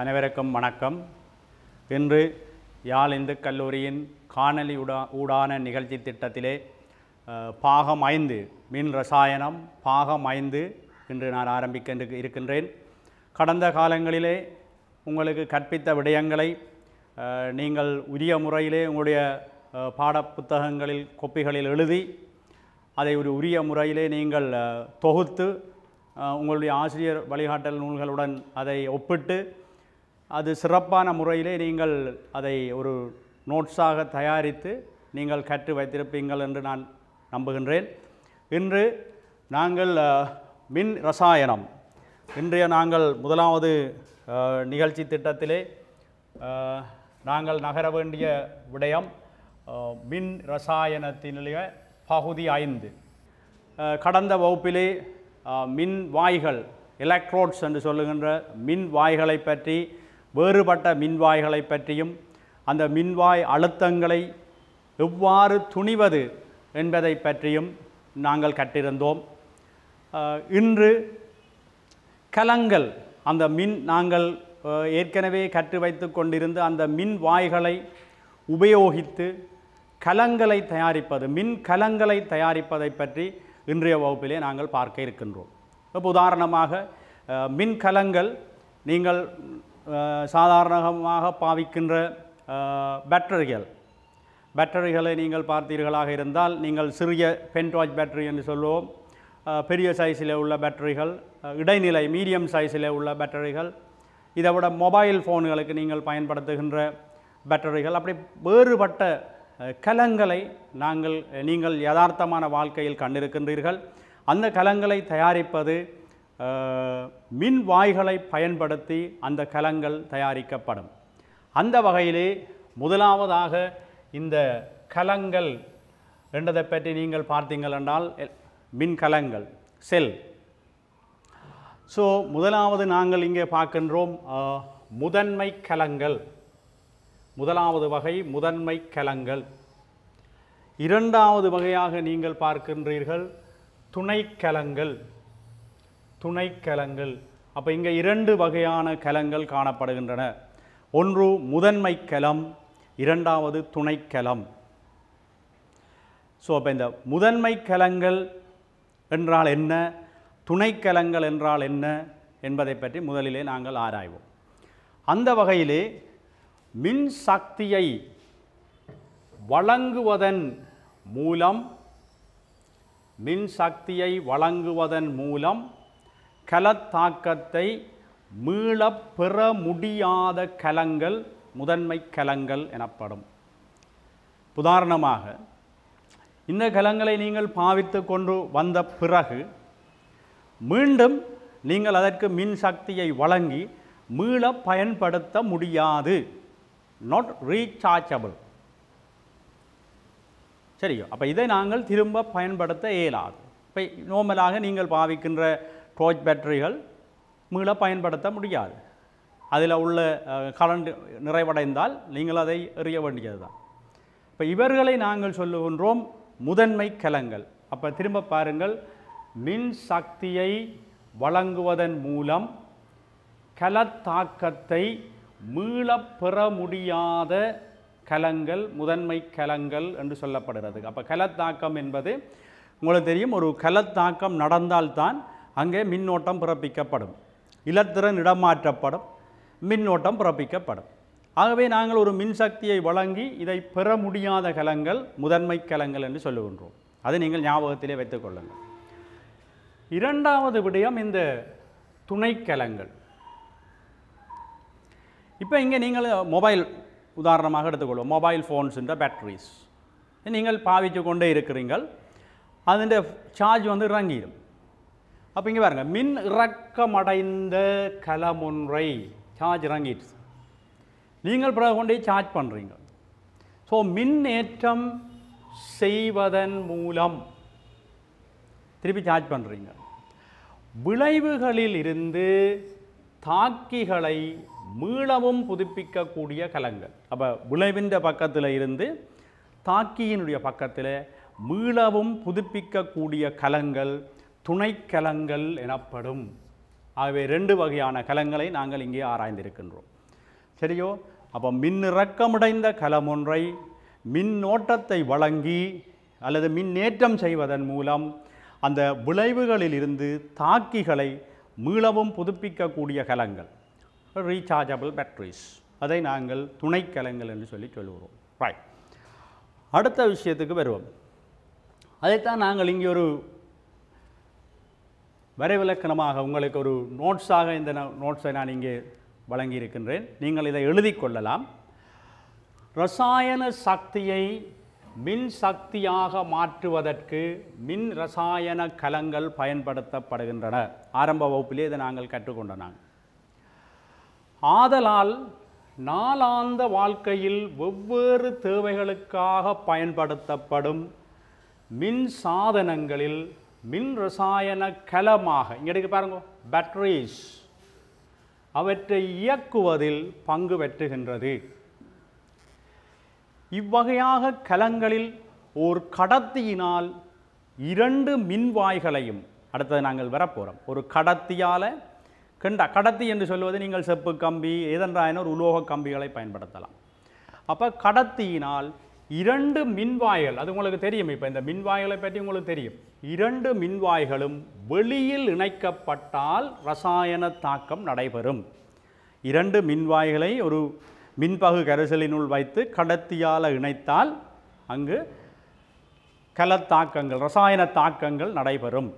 அனைவருக்கும் வணக்கம் இன்று யாழ் இந்து கல்லூரியின் காணொலி உடா ஊடான நிகழ்ச்சி திட்டத்திலே பாகம் ஐந்து மின் ரசாயனம் பாகம் ஐந்து என்று நான் ஆரம்பிக்க இருக்கின்றேன் கடந்த காலங்களிலே உங்களுக்கு கற்பித்த விடயங்களை நீங்கள் உரிய முறையிலே உங்களுடைய பாட புத்தகங்களில் கொப்பிகளில் எழுதி அதை ஒரு உரிய முறையிலே நீங்கள் தொகுத்து உங்களுடைய ஆசிரியர் வழிகாட்டல் நூல்களுடன் அதை ஒப்பிட்டு அது சிறப்பான முறையிலே நீங்கள் அதை ஒரு நோட்ஸாக தயாரித்து நீங்கள் கற்று வைத்திருப்பீங்கள் என்று நான் நம்புகின்றேன் இன்று நாங்கள் மின் ரசாயனம் இன்றைய நாங்கள் முதலாவது நிகழ்ச்சி திட்டத்திலே நாங்கள் நகர வேண்டிய விடயம் மின் ரசாயனத்தினுடைய பகுதி ஐந்து கடந்த வகுப்பிலே மின் வாய்கள் எலக்ட்ரோட்ஸ் என்று சொல்லுகின்ற மின் வாய்களை பற்றி வேறுபட்ட மின்வாய்களை பற்றியும் அந்த மின்வாய் அழுத்தங்களை எவ்வாறு துணிவது என்பதை பற்றியும் நாங்கள் கற்றிருந்தோம் இன்று கலங்கள் அந்த மின் நாங்கள் ஏற்கனவே கற்று வைத்து கொண்டிருந்த அந்த மின் வாய்களை உபயோகித்து கலங்களை தயாரிப்பது மின் கலங்களை தயாரிப்பதை பற்றி இன்றைய வகுப்பிலே நாங்கள் பார்க்க இருக்கின்றோம் இப்போ உதாரணமாக மின்கலங்கள் நீங்கள் சாதாரணமாக பாவிக்கின்ற பேட்டரிகள் பேட்டரிகளை நீங்கள் பார்த்தீர்களாக இருந்தால் நீங்கள் சிறிய பென்டாஜ் பேட்டரி என்று சொல்லுவோம் பெரிய சைஸில் உள்ள பேட்டரிகள் இடைநிலை மீடியம் சைஸில் உள்ள பேட்டரிகள் இதை விட மொபைல் ஃபோன்களுக்கு நீங்கள் பயன்படுத்துகின்ற பேட்டரிகள் அப்படி வேறுபட்ட கலங்களை நாங்கள் நீங்கள் யதார்த்தமான வாழ்க்கையில் கண்டிருக்கின்றீர்கள் அந்த கலங்களை தயாரிப்பது மின் வாய்களை பயன்படுத்தி அந்த கலங்கள் தயாரிக்கப்படும் அந்த வகையிலே முதலாவதாக இந்த கலங்கள் என்றதை பற்றி நீங்கள் பார்த்தீங்கள் என்றால் மின் கலங்கள் செல் ஸோ முதலாவது நாங்கள் இங்கே பார்க்கின்றோம் முதன்மை கலங்கள் முதலாவது வகை முதன்மை கலங்கள் இரண்டாவது வகையாக நீங்கள் பார்க்கின்றீர்கள் துணைக்கலங்கள் துணைக்கலங்கள் அப்போ இங்கே இரண்டு வகையான கலங்கள் காணப்படுகின்றன ஒன்று முதன்மை கலம் இரண்டாவது துணைக்கலம் ஸோ அப்போ இந்த முதன்மை கலங்கள் என்றால் என்ன துணைக்கலங்கள் என்றால் என்ன என்பதை பற்றி முதலிலே நாங்கள் ஆராய்வோம் அந்த வகையிலே மின் சக்தியை வழங்குவதன் மூலம் மின் சக்தியை வழங்குவதன் மூலம் கலத்தாக்கத்தை மீள பெற முடியாத கலங்கள் முதன்மை கலங்கள் எனப்படும் உதாரணமாக இந்த கலங்களை நீங்கள் பாவித்து கொண்டு வந்த பிறகு மீண்டும் நீங்கள் அதற்கு மின் சக்தியை வழங்கி மீள பயன்படுத்த முடியாது நாட் ரீசார்ஜபிள் சரியோ அப்போ இதை நாங்கள் திரும்ப பயன்படுத்த இயலாது இப்போ நோமலாக நீங்கள் பாவிக்கின்ற டோர்ச் பேட்டரிகள் மீள பயன்படுத்த முடியாது அதில் உள்ள கரண்ட் நிறைவடைந்தால் நீங்கள் அதை எறிய வேண்டியது தான் இப்போ இவர்களை நாங்கள் சொல்லுகின்றோம் முதன்மை கலங்கள் அப்போ திரும்ப பாருங்கள் மின் சக்தியை வழங்குவதன் மூலம் கலத்தாக்கத்தை மீளப் பெற முடியாத கலங்கள் முதன்மை கலங்கள் என்று சொல்லப்படுகிறது அப்போ கலத்தாக்கம் என்பது உங்களுக்கு தெரியும் ஒரு கலத்தாக்கம் நடந்தால்தான் அங்கே மின்னோட்டம் பிறப்பிக்கப்படும் இலத்திறன் இடமாற்றப்படும் மின்னோட்டம் பிறப்பிக்கப்படும் ஆகவே நாங்கள் ஒரு மின்சக்தியை வழங்கி இதை பெற முடியாத கலங்கள் முதன்மை கலங்கள் என்று சொல்லுகின்றோம் அதை நீங்கள் ஞாபகத்திலே வைத்துக்கொள்ளுங்கள் இரண்டாவது விடயம் இந்த துணைக்கலங்கள் இப்போ இங்கே நீங்கள் மொபைல் உதாரணமாக எடுத்துக்கொள்வோம் மொபைல் இந்த பேட்ரிஸ் நீங்கள் பாவிச்சு கொண்டே இருக்கிறீங்கள் அதன் சார்ஜ் வந்து இறங்கிடும் அப்போ இங்கே பாருங்கள் மின் இறக்கமடைந்த கலமுன்றை சார்ஜ் இறங்கிட்டு நீங்கள் பிறகு கொண்டே சார்ஜ் பண்ணுறீங்க ஸோ மின்னேற்றம் செய்வதன் மூலம் திருப்பி சார்ஜ் பண்ணுறீங்க விளைவுகளில் இருந்து தாக்கிகளை மீளவும் புதுப்பிக்கக்கூடிய கலங்கள் அப்போ விளைவின்ற பக்கத்தில் இருந்து தாக்கியினுடைய பக்கத்தில் மீளவும் புதுப்பிக்கக்கூடிய கலங்கள் துணைக்கலங்கள் எனப்படும் ஆகவே ரெண்டு வகையான கலங்களை நாங்கள் இங்கே ஆராய்ந்திருக்கின்றோம் சரியோ அப்போ மின்னிறக்கமடைந்த கலம் ஒன்றை மின்னோட்டத்தை வழங்கி அல்லது மின்னேற்றம் செய்வதன் மூலம் அந்த விளைவுகளிலிருந்து தாக்கிகளை மீளவும் புதுப்பிக்கக்கூடிய கலங்கள் ரீசார்ஜபிள் பேட்ரிஸ் அதை நாங்கள் துணைக்கலங்கள் என்று சொல்லி சொல்லுகிறோம் ரைட் அடுத்த விஷயத்துக்கு வருவோம் அதைத்தான் நாங்கள் இங்கே ஒரு வரைவிலக்கணமாக உங்களுக்கு ஒரு நோட்ஸாக இந்த நோட்ஸை நான் இங்கே வழங்கியிருக்கின்றேன் நீங்கள் இதை எழுதி கொள்ளலாம் ரசாயன சக்தியை மின் சக்தியாக மாற்றுவதற்கு மின் ரசாயன கலங்கள் பயன்படுத்தப்படுகின்றன ஆரம்ப வகுப்பிலே இதை நாங்கள் கற்றுக்கொண்ட ஆதலால் நாளாந்த வாழ்க்கையில் ஒவ்வேறு தேவைகளுக்காக பயன்படுத்தப்படும் மின் சாதனங்களில் மின் ரசாயன கலமாக இங்கே பாருங்க பேட்டரிஸ் அவற்றை இயக்குவதில் பங்கு பெற்றுகின்றது இவ்வகையாக கலங்களில் ஒரு கடத்தியினால் இரண்டு மின்வாய்களையும் அடுத்தது நாங்கள் வரப்போகிறோம் ஒரு கடத்தியால் கண்ட கடத்தி என்று சொல்வது நீங்கள் செப்பு கம்பி எதென்றாயின ஒரு உலோக கம்பிகளை பயன்படுத்தலாம் அப்போ கடத்தியினால் இரண்டு மின்வாய்கள் அது உங்களுக்கு தெரியும் இப்போ இந்த மின்வாய்களை பற்றி உங்களுக்கு தெரியும் இரண்டு மின்வாய்களும் வெளியில் இணைக்கப்பட்டால் ரசாயன தாக்கம் நடைபெறும் இரண்டு மின்வாய்களை ஒரு மின்பகு கரைசலினுள் வைத்து கடத்தியால் இணைத்தால் அங்கு கலத்தாக்கங்கள் ரசாயன தாக்கங்கள் நடைபெறும்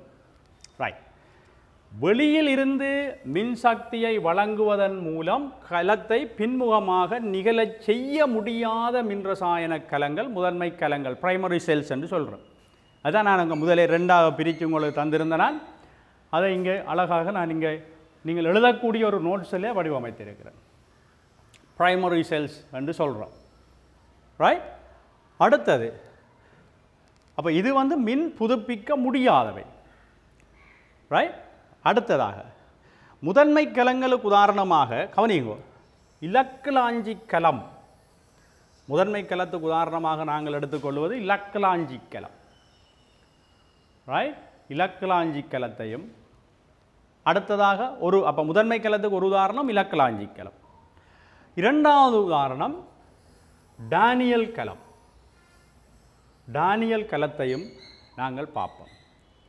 வெளியில் இருந்து மின்சக்தியை வழங்குவதன் மூலம் கலத்தை பின்முகமாக நிகழச் செய்ய முடியாத மின்ரசாயன கலங்கள் முதன்மை கலங்கள் பிரைமரி செல்ஸ் என்று சொல்கிறோம் அதான் நான் அங்கே முதலே ரெண்டாக பிரித்து உங்களுக்கு தந்திருந்தனால் அதை இங்கே அழகாக நான் இங்கே நீங்கள் எழுதக்கூடிய ஒரு நோட்ஸிலே வடிவமைத்திருக்கிறேன் பிரைமரி செல்ஸ் என்று சொல்கிறோம் ரைட் அடுத்தது அப்போ இது வந்து மின் புதுப்பிக்க முடியாதவை ரைட் அடுத்ததாக முதன்மை கலங்களுக்கு உதாரணமாக கவனியுங்கோ இலக்கலாஞ்சி கலம் முதன்மை கலத்துக்கு உதாரணமாக நாங்கள் எடுத்துக்கொள்வது இலக்கலாஞ்சி கலம் ரைட் இலக்கலாஞ்சி கலத்தையும் அடுத்ததாக ஒரு அப்போ முதன்மை கலத்துக்கு ஒரு உதாரணம் இலக்கலாஞ்சி கலம் இரண்டாவது உதாரணம் டானியல் கலம் டானியல் கலத்தையும் நாங்கள் பார்ப்போம்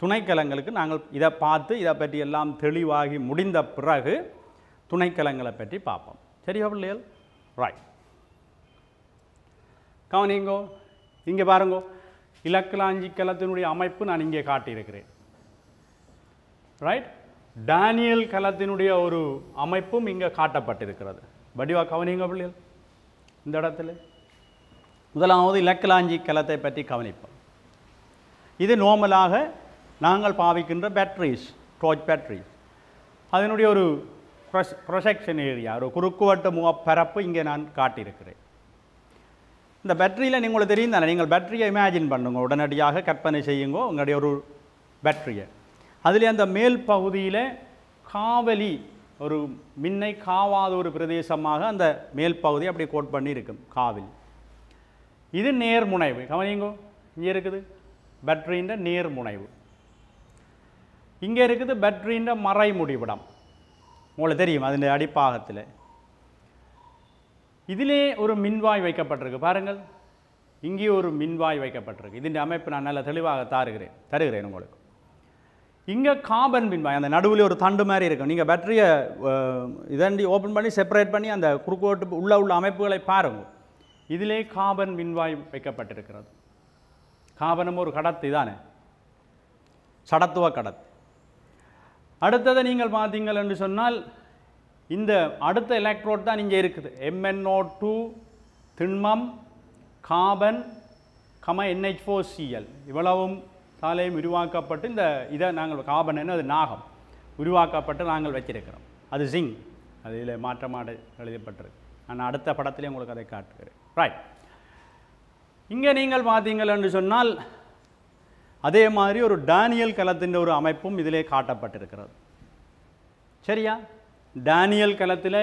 துணைக்கலங்களுக்கு நாங்கள் இதை பார்த்து இதை பற்றி எல்லாம் தெளிவாகி முடிந்த பிறகு துணைக்கலங்களை பற்றி பார்ப்போம் சரியா பிள்ளைகள் ரைட் கவனிங்கோ இங்கே பாருங்கோ இலக்கலாஞ்சி கலத்தினுடைய அமைப்பு நான் இங்கே காட்டியிருக்கிறேன் ரைட் டேனியல் கலத்தினுடைய ஒரு அமைப்பும் இங்கே காட்டப்பட்டிருக்கிறது வடிவா கவனிங்க பிள்ளைகள் இந்த இடத்துல முதலாவது இலக்கலாஞ்சி கலத்தை பற்றி கவனிப்போம் இது நோமலாக நாங்கள் பாவிக்கின்ற பேட்ரிஸ் டோர்ச் பேட்ரி அதனுடைய ஒரு ப்ரொசெக்ஷன் ஏரியா ஒரு குறுக்குவட்ட முகப்பரப்பு இங்கே நான் காட்டியிருக்கிறேன் இந்த பேட்டரியில் நீங்கள் தெரியும் தானே நீங்கள் பேட்டரியை இமேஜின் பண்ணுங்க உடனடியாக கற்பனை செய்யுங்க உங்களுடைய ஒரு பேட்டரியை அதில் அந்த மேல் பகுதியில் காவலி ஒரு மின்னை காவாத ஒரு பிரதேசமாக அந்த மேல் பகுதி அப்படி கோட் பண்ணியிருக்கும் காவலி இது நேர்முனைவு கவனிங்கோ இங்கே இருக்குது பேட்டரியின் நேர்முனைவு இங்கே இருக்குது பெட்ரின்ற மறை முடிவிடம் உங்களுக்கு தெரியும் அதன் அடிப்பாகத்தில் இதிலே ஒரு மின்வாய் வைக்கப்பட்டிருக்கு பாருங்கள் இங்கே ஒரு மின்வாய் வைக்கப்பட்டிருக்கு இதன் அமைப்பு நான் நல்ல தெளிவாக தாருகிறேன் தருகிறேன் உங்களுக்கு இங்கே காபன் மின்வாய் அந்த நடுவில் ஒரு தண்டு மாதிரி இருக்கும் நீங்கள் பேட்டரியை இதண்டி ஓப்பன் பண்ணி செப்பரேட் பண்ணி அந்த குறுக்கோட்டு உள்ள உள்ள அமைப்புகளை பாருங்கள் இதிலே காபன் மின்வாய் வைக்கப்பட்டிருக்கிறது காபனும் ஒரு கடத்து தானே சடத்துவ கடத்து அடுத்ததை நீங்கள் பார்த்தீங்கள் என்று சொன்னால் இந்த அடுத்த எலக்ட்ரோட் தான் இங்கே இருக்குது எம்என்ஓ டூ திண்மம் காபன் கம என்ஹெச் ஃபோர் சிஎல் இவ்வளவும் சாலையும் உருவாக்கப்பட்டு இந்த இதை நாங்கள் காபன் என்ன அது நாகம் உருவாக்கப்பட்டு நாங்கள் வச்சிருக்கிறோம் அது ஜிங் அதில் மாற்றமாடு எழுதப்பட்டிருக்கு நான் அடுத்த படத்திலே உங்களுக்கு அதை காட்டுகிறேன் ரைட் இங்கே நீங்கள் பார்த்தீங்கள் என்று சொன்னால் அதே மாதிரி ஒரு டேனியல் கலத்தின் ஒரு அமைப்பும் இதிலே காட்டப்பட்டிருக்கிறது சரியா டேனியல் கலத்தில்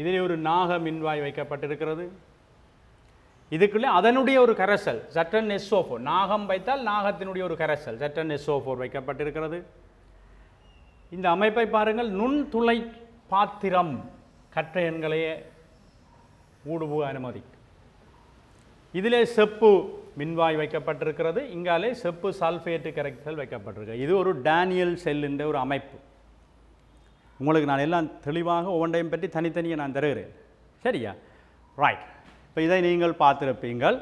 இதிலே ஒரு நாக மின்வாய் வைக்கப்பட்டிருக்கிறது இதுக்குள்ளே அதனுடைய ஒரு கரைசல் சட்டன் எஸ்ஓஃபோர் நாகம் வைத்தால் நாகத்தினுடைய ஒரு கரைசல் சட்டன் எஸ்ஓஃபோர் வைக்கப்பட்டிருக்கிறது இந்த அமைப்பை பாருங்கள் நுண்துளை பாத்திரம் கற்ற எண்களையே ஊடுபுக அனுமதி இதிலே செப்பு மின்வாய் வைக்கப்பட்டிருக்கிறது இங்காலே செப்பு சல்ஃபேட்டு கரெக்டர் வைக்கப்பட்டிருக்கு இது ஒரு டேனியல் செல்லுன்ற ஒரு அமைப்பு உங்களுக்கு நான் எல்லாம் தெளிவாக ஒவ்வொன்றையும் பற்றி தனித்தனியாக நான் தருகிறேன் சரியா ரைட் இப்போ இதை நீங்கள் பார்த்துருப்பீங்கள்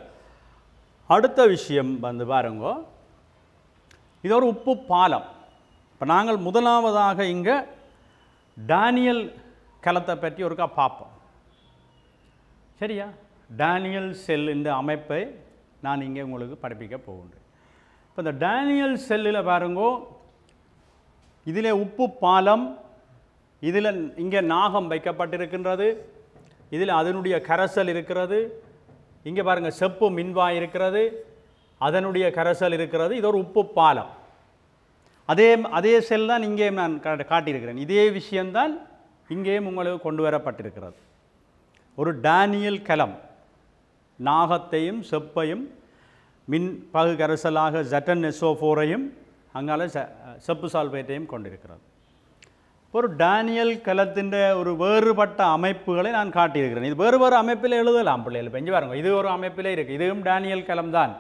அடுத்த விஷயம் வந்து பாருங்க இது ஒரு உப்பு பாலம் இப்போ நாங்கள் முதலாவதாக இங்கே டேனியல் கலத்தை பற்றி ஒருக்கா பார்ப்போம் சரியா டேனியல் செல் இந்த அமைப்பை நான் இங்கே உங்களுக்கு படிப்பிக்க போகின்றேன் இப்போ இந்த டேனியல் செல்லில் பாருங்கோ இதில் உப்பு பாலம் இதில் இங்கே நாகம் வைக்கப்பட்டிருக்கின்றது இதில் அதனுடைய கரசல் இருக்கிறது இங்கே பாருங்கள் செப்பு மின்வாய் இருக்கிறது அதனுடைய கரசல் இருக்கிறது இது ஒரு உப்பு பாலம் அதே அதே செல் தான் இங்கேயும் நான் காட்டியிருக்கிறேன் இதே விஷயம்தான் இங்கேயும் உங்களுக்கு கொண்டு வரப்பட்டிருக்கிறது ஒரு டேனியல் கலம் நாகத்தையும் செப்பையும் மின் கரைசலாக ஜட்டன் எஸ்ஓஃபோரையும் அங்கால செப்பு சால்வேட்டையும் கொண்டிருக்கிறது ஒரு டேனியல் கலத்தின் ஒரு வேறுபட்ட அமைப்புகளை நான் காட்டியிருக்கிறேன் இது வேறு வேறு அமைப்பில் எழுதலாம் பிள்ளைகள் பெஞ்சு பாருங்க இது ஒரு அமைப்பிலே இருக்குது இதுவும் டேனியல் கலம் தான்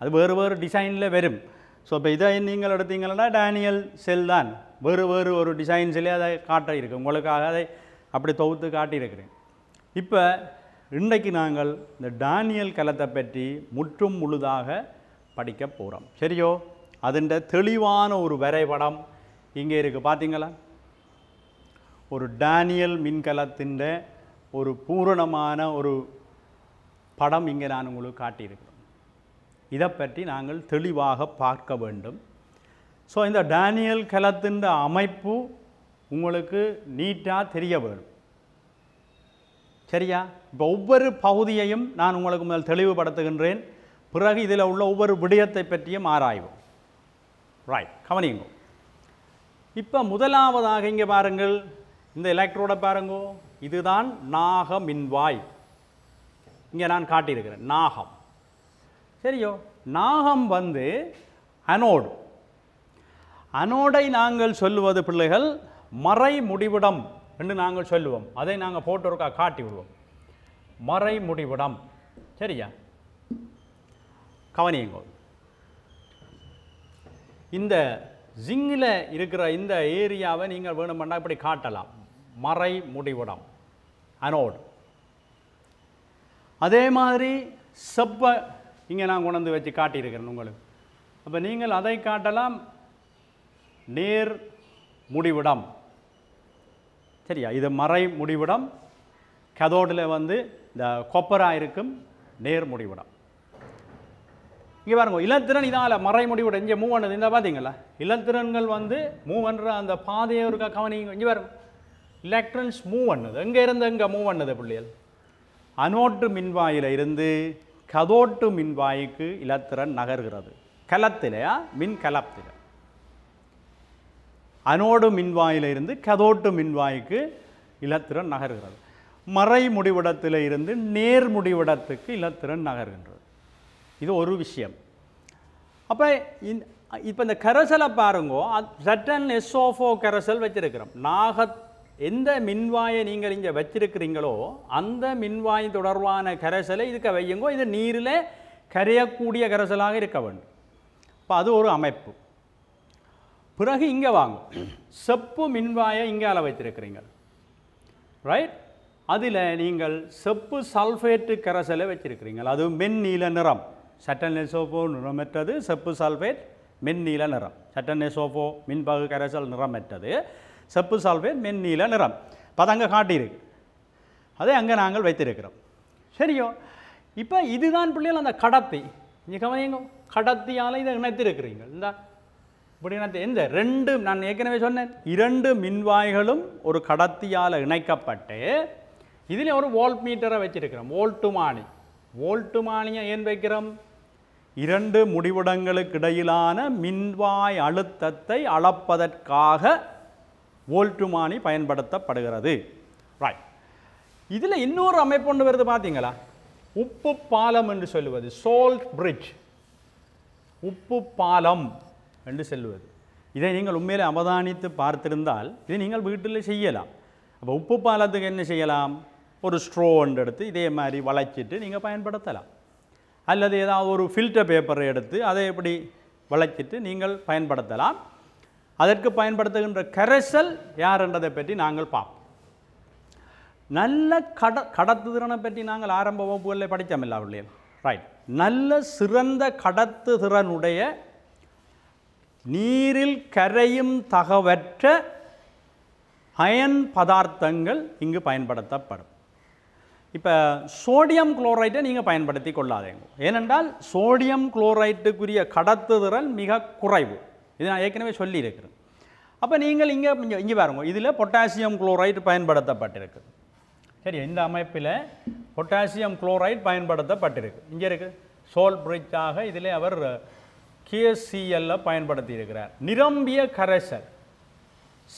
அது வேறு வேறு டிசைனில் வரும் ஸோ இப்போ இதை நீங்கள் எடுத்தீங்கன்னா டேனியல் செல் தான் வேறு வேறு ஒரு டிசைன்ஸ்லேயே அதை காட்ட இருக்குது உங்களுக்காக அதை அப்படி தொகுத்து காட்டியிருக்கிறேன் இப்போ இன்றைக்கு நாங்கள் இந்த டானியல் கலத்தை பற்றி முற்றும் முழுதாக படிக்க போகிறோம் சரியோ அதன் தெளிவான ஒரு வரைபடம் இங்கே இருக்குது பார்த்தீங்களா ஒரு டேனியல் மின்கலத்தின் ஒரு பூரணமான ஒரு படம் இங்கே நான் உங்களுக்கு காட்டியிருக்கிறோம் இதை பற்றி நாங்கள் தெளிவாக பார்க்க வேண்டும் ஸோ இந்த டேனியல் கலத்தின் அமைப்பு உங்களுக்கு நீட்டாக தெரிய வேணும் சரியா இப்போ ஒவ்வொரு பகுதியையும் நான் உங்களுக்கு முதல் தெளிவுபடுத்துகின்றேன் பிறகு இதில் உள்ள ஒவ்வொரு விடயத்தை பற்றியும் ஆராய்வோம் ரைட் கவனியங்கோ இப்போ முதலாவதாக இங்கே பாருங்கள் இந்த எலக்ட்ரோட பாருங்கோ இதுதான் நாக மின்வாய் இங்கே நான் காட்டியிருக்கிறேன் நாகம் சரியோ நாகம் வந்து அனோடு அனோடை நாங்கள் சொல்லுவது பிள்ளைகள் மறை முடிவிடம் என்று நாங்கள் சொல்லுவோம் அதை நாங்கள் போட்டோருக்காக காட்டி விடுவோம் மறை முடிவிடம் சரியா கவனியுங்கோ இந்த ஜிங்கில் இருக்கிற இந்த ஏரியாவை நீங்கள் வேணுமெண்டா இப்படி காட்டலாம் மறை முடிவிடம் அனோடு அதே மாதிரி செப்பை இங்கே நான் கொண்டு வச்சு காட்டியிருக்கிறேன் உங்களுக்கு அப்போ நீங்கள் அதை காட்டலாம் நேர் முடிவிடம் சரியா இது மறை முடிவிடம் கதோடில் வந்து இந்த கொப்பராக இருக்கும் நேர் முடிவிடம் இங்கே பாருங்க இளத்திறன் இதால் மறை முடிவிடம் இங்கே மூவ் பண்ணது இந்த பார்த்தீங்களா இளத்திறன்கள் வந்து மூவ் பண்ணுற அந்த பாதையை இருக்க கவனிங்க இங்கே பாருங்க எலக்ட்ரன்ஸ் மூவ் பண்ணுது எங்கே இருந்து எங்கே மூவ் பண்ணுது பிள்ளைகள் அனோட்டு மின்வாயில் இருந்து கதோட்டு மின்வாய்க்கு இலத்திறன் நகர்கிறது கலத்திலையா மின் கலத்தில் அனோடு மின்வாயிலிருந்து கதோட்டு மின்வாய்க்கு இலத்திறன் நகர்கிறது மறை முடிவிடத்தில் இருந்து நேர் முடிவிடத்துக்கு இலத்திறன் நகர்கின்றது இது ஒரு விஷயம் அப்போ இந் இப்போ இந்த கரைசலை பாருங்கோ சட்டன் எஸ்ஓஃபோ கரைசல் வச்சுருக்கிறோம் நாகத் எந்த மின்வாயை நீங்கள் இங்கே வச்சிருக்கிறீங்களோ அந்த மின்வாய் தொடர்பான கரைசலை இதுக்க வையுங்கோ இது நீரில் கரையக்கூடிய கரைசலாக இருக்க வேண்டும் இப்போ அது ஒரு அமைப்பு பிறகு இங்கே வாங்கும் செப்பு மின்வாயை அளவு வைத்திருக்கிறீங்க ரைட் அதில் நீங்கள் செப்பு சல்ஃபேட்டு கரைசலை வச்சிருக்கிறீங்க அது மென்நீல நிறம் சட்டன் சோப்போ நிறமற்றது செப்பு சல்ஃபேட் மென்நீல நிறம் சட்டன் சோப்போ மின்பகு கரைசல் நிறமற்றது செப்பு சல்ஃபேட் மென்நீல நிறம் இப்போ அங்கே காட்டியிருக்கு அதை அங்கே நாங்கள் வைத்திருக்கிறோம் சரியோ இப்போ இதுதான் பிள்ளைகள் அந்த கடத்தி இங்கே கவனிங்க கடத்தியால் இதை இணைத்திருக்கிறீங்க இந்த இப்படி இந்த ரெண்டு நான் ஏற்கனவே சொன்னேன் இரண்டு மின்வாய்களும் ஒரு கடத்தியால் இணைக்கப்பட்டு இதில் ஒரு வோல்ட் மீட்டரை வச்சிருக்கிறோம் வோல்ட்டு வோல்ட்டு மானியை ஏன் வைக்கிறோம் இரண்டு முடிவிடங்களுக்கு இடையிலான மின்வாய் அழுத்தத்தை அளப்பதற்காக வோல்ட்டு மானி பயன்படுத்தப்படுகிறது ரைட் இதில் இன்னொரு அமைப்பு ஒன்று வருது பார்த்தீங்களா உப்பு பாலம் என்று சொல்லுவது சோல்ட் பிரிட்ஜ் உப்பு பாலம் என்று செல்வது இதை நீங்கள் உண்மையில் அவதானித்து பார்த்திருந்தால் இதை நீங்கள் வீட்டில் செய்யலாம் அப்போ உப்பு பாலத்துக்கு என்ன செய்யலாம் ஒரு ஸ்ட்ரோ ஒன்று எடுத்து இதே மாதிரி வளைச்சிட்டு நீங்கள் பயன்படுத்தலாம் அல்லது ஏதாவது ஒரு ஃபில்டர் பேப்பரை எடுத்து அதை எப்படி வளைச்சிட்டு நீங்கள் பயன்படுத்தலாம் அதற்கு பயன்படுத்துகின்ற கரைசல் யார் என்றதை பற்றி நாங்கள் பார்ப்போம் நல்ல கட கடத்துதிறனை பற்றி நாங்கள் ஆரம்ப வகுப்புகளில் படித்தோம் இல்லா ரைட் நல்ல சிறந்த கடத்து திறனுடைய நீரில் கரையும் தகவற்ற அயன் பதார்த்தங்கள் இங்கு பயன்படுத்தப்படும் இப்போ சோடியம் குளோரைட்டை நீங்கள் பயன்படுத்தி கொள்ளாதீங்க ஏனென்றால் சோடியம் குளோரைட்டுக்குரிய கடத்துதிறல் மிக குறைவு இது நான் ஏற்கனவே சொல்லியிருக்கிறேன் அப்போ நீங்கள் இங்கே இங்கே இங்கே பாருங்க இதில் பொட்டாசியம் குளோரைட் பயன்படுத்தப்பட்டிருக்கு சரி இந்த அமைப்பில் பொட்டாசியம் குளோரைட் பயன்படுத்தப்பட்டிருக்கு இங்கே இருக்குது சோல் பிரிட்ஜாக இதில் அவர் கேஎஸ்சிஎல்ல பயன்படுத்தியிருக்கிறார் நிரம்பிய கரைசல்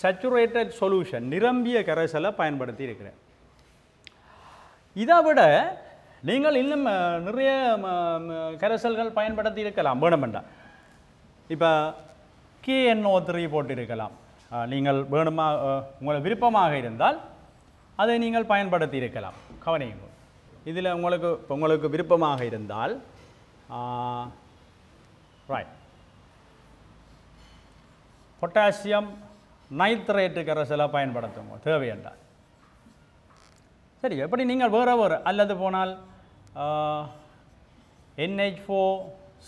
சச்சுரேட்டட் சொல்யூஷன் நிரம்பிய கரைசலை பயன்படுத்தி இருக்கிறேன் இதை விட நீங்கள் இன்னும் நிறைய கரைசல்கள் பயன்படுத்தி இருக்கலாம் வேணுமெண்டா இப்போ கேஎன்ஓ த்ரீ போட்டிருக்கலாம் நீங்கள் வேணுமா உங்களை விருப்பமாக இருந்தால் அதை நீங்கள் பயன்படுத்தி இருக்கலாம் கவனியுங்கள் இதில் உங்களுக்கு உங்களுக்கு விருப்பமாக இருந்தால் right. பொட்டாசியம் நைத்ரேட்டு சில பயன்படுத்துவோம் தேவை சரி எப்படி நீங்கள் வேற ஒரு அல்லது போனால் என்ஹெச் ஃபோ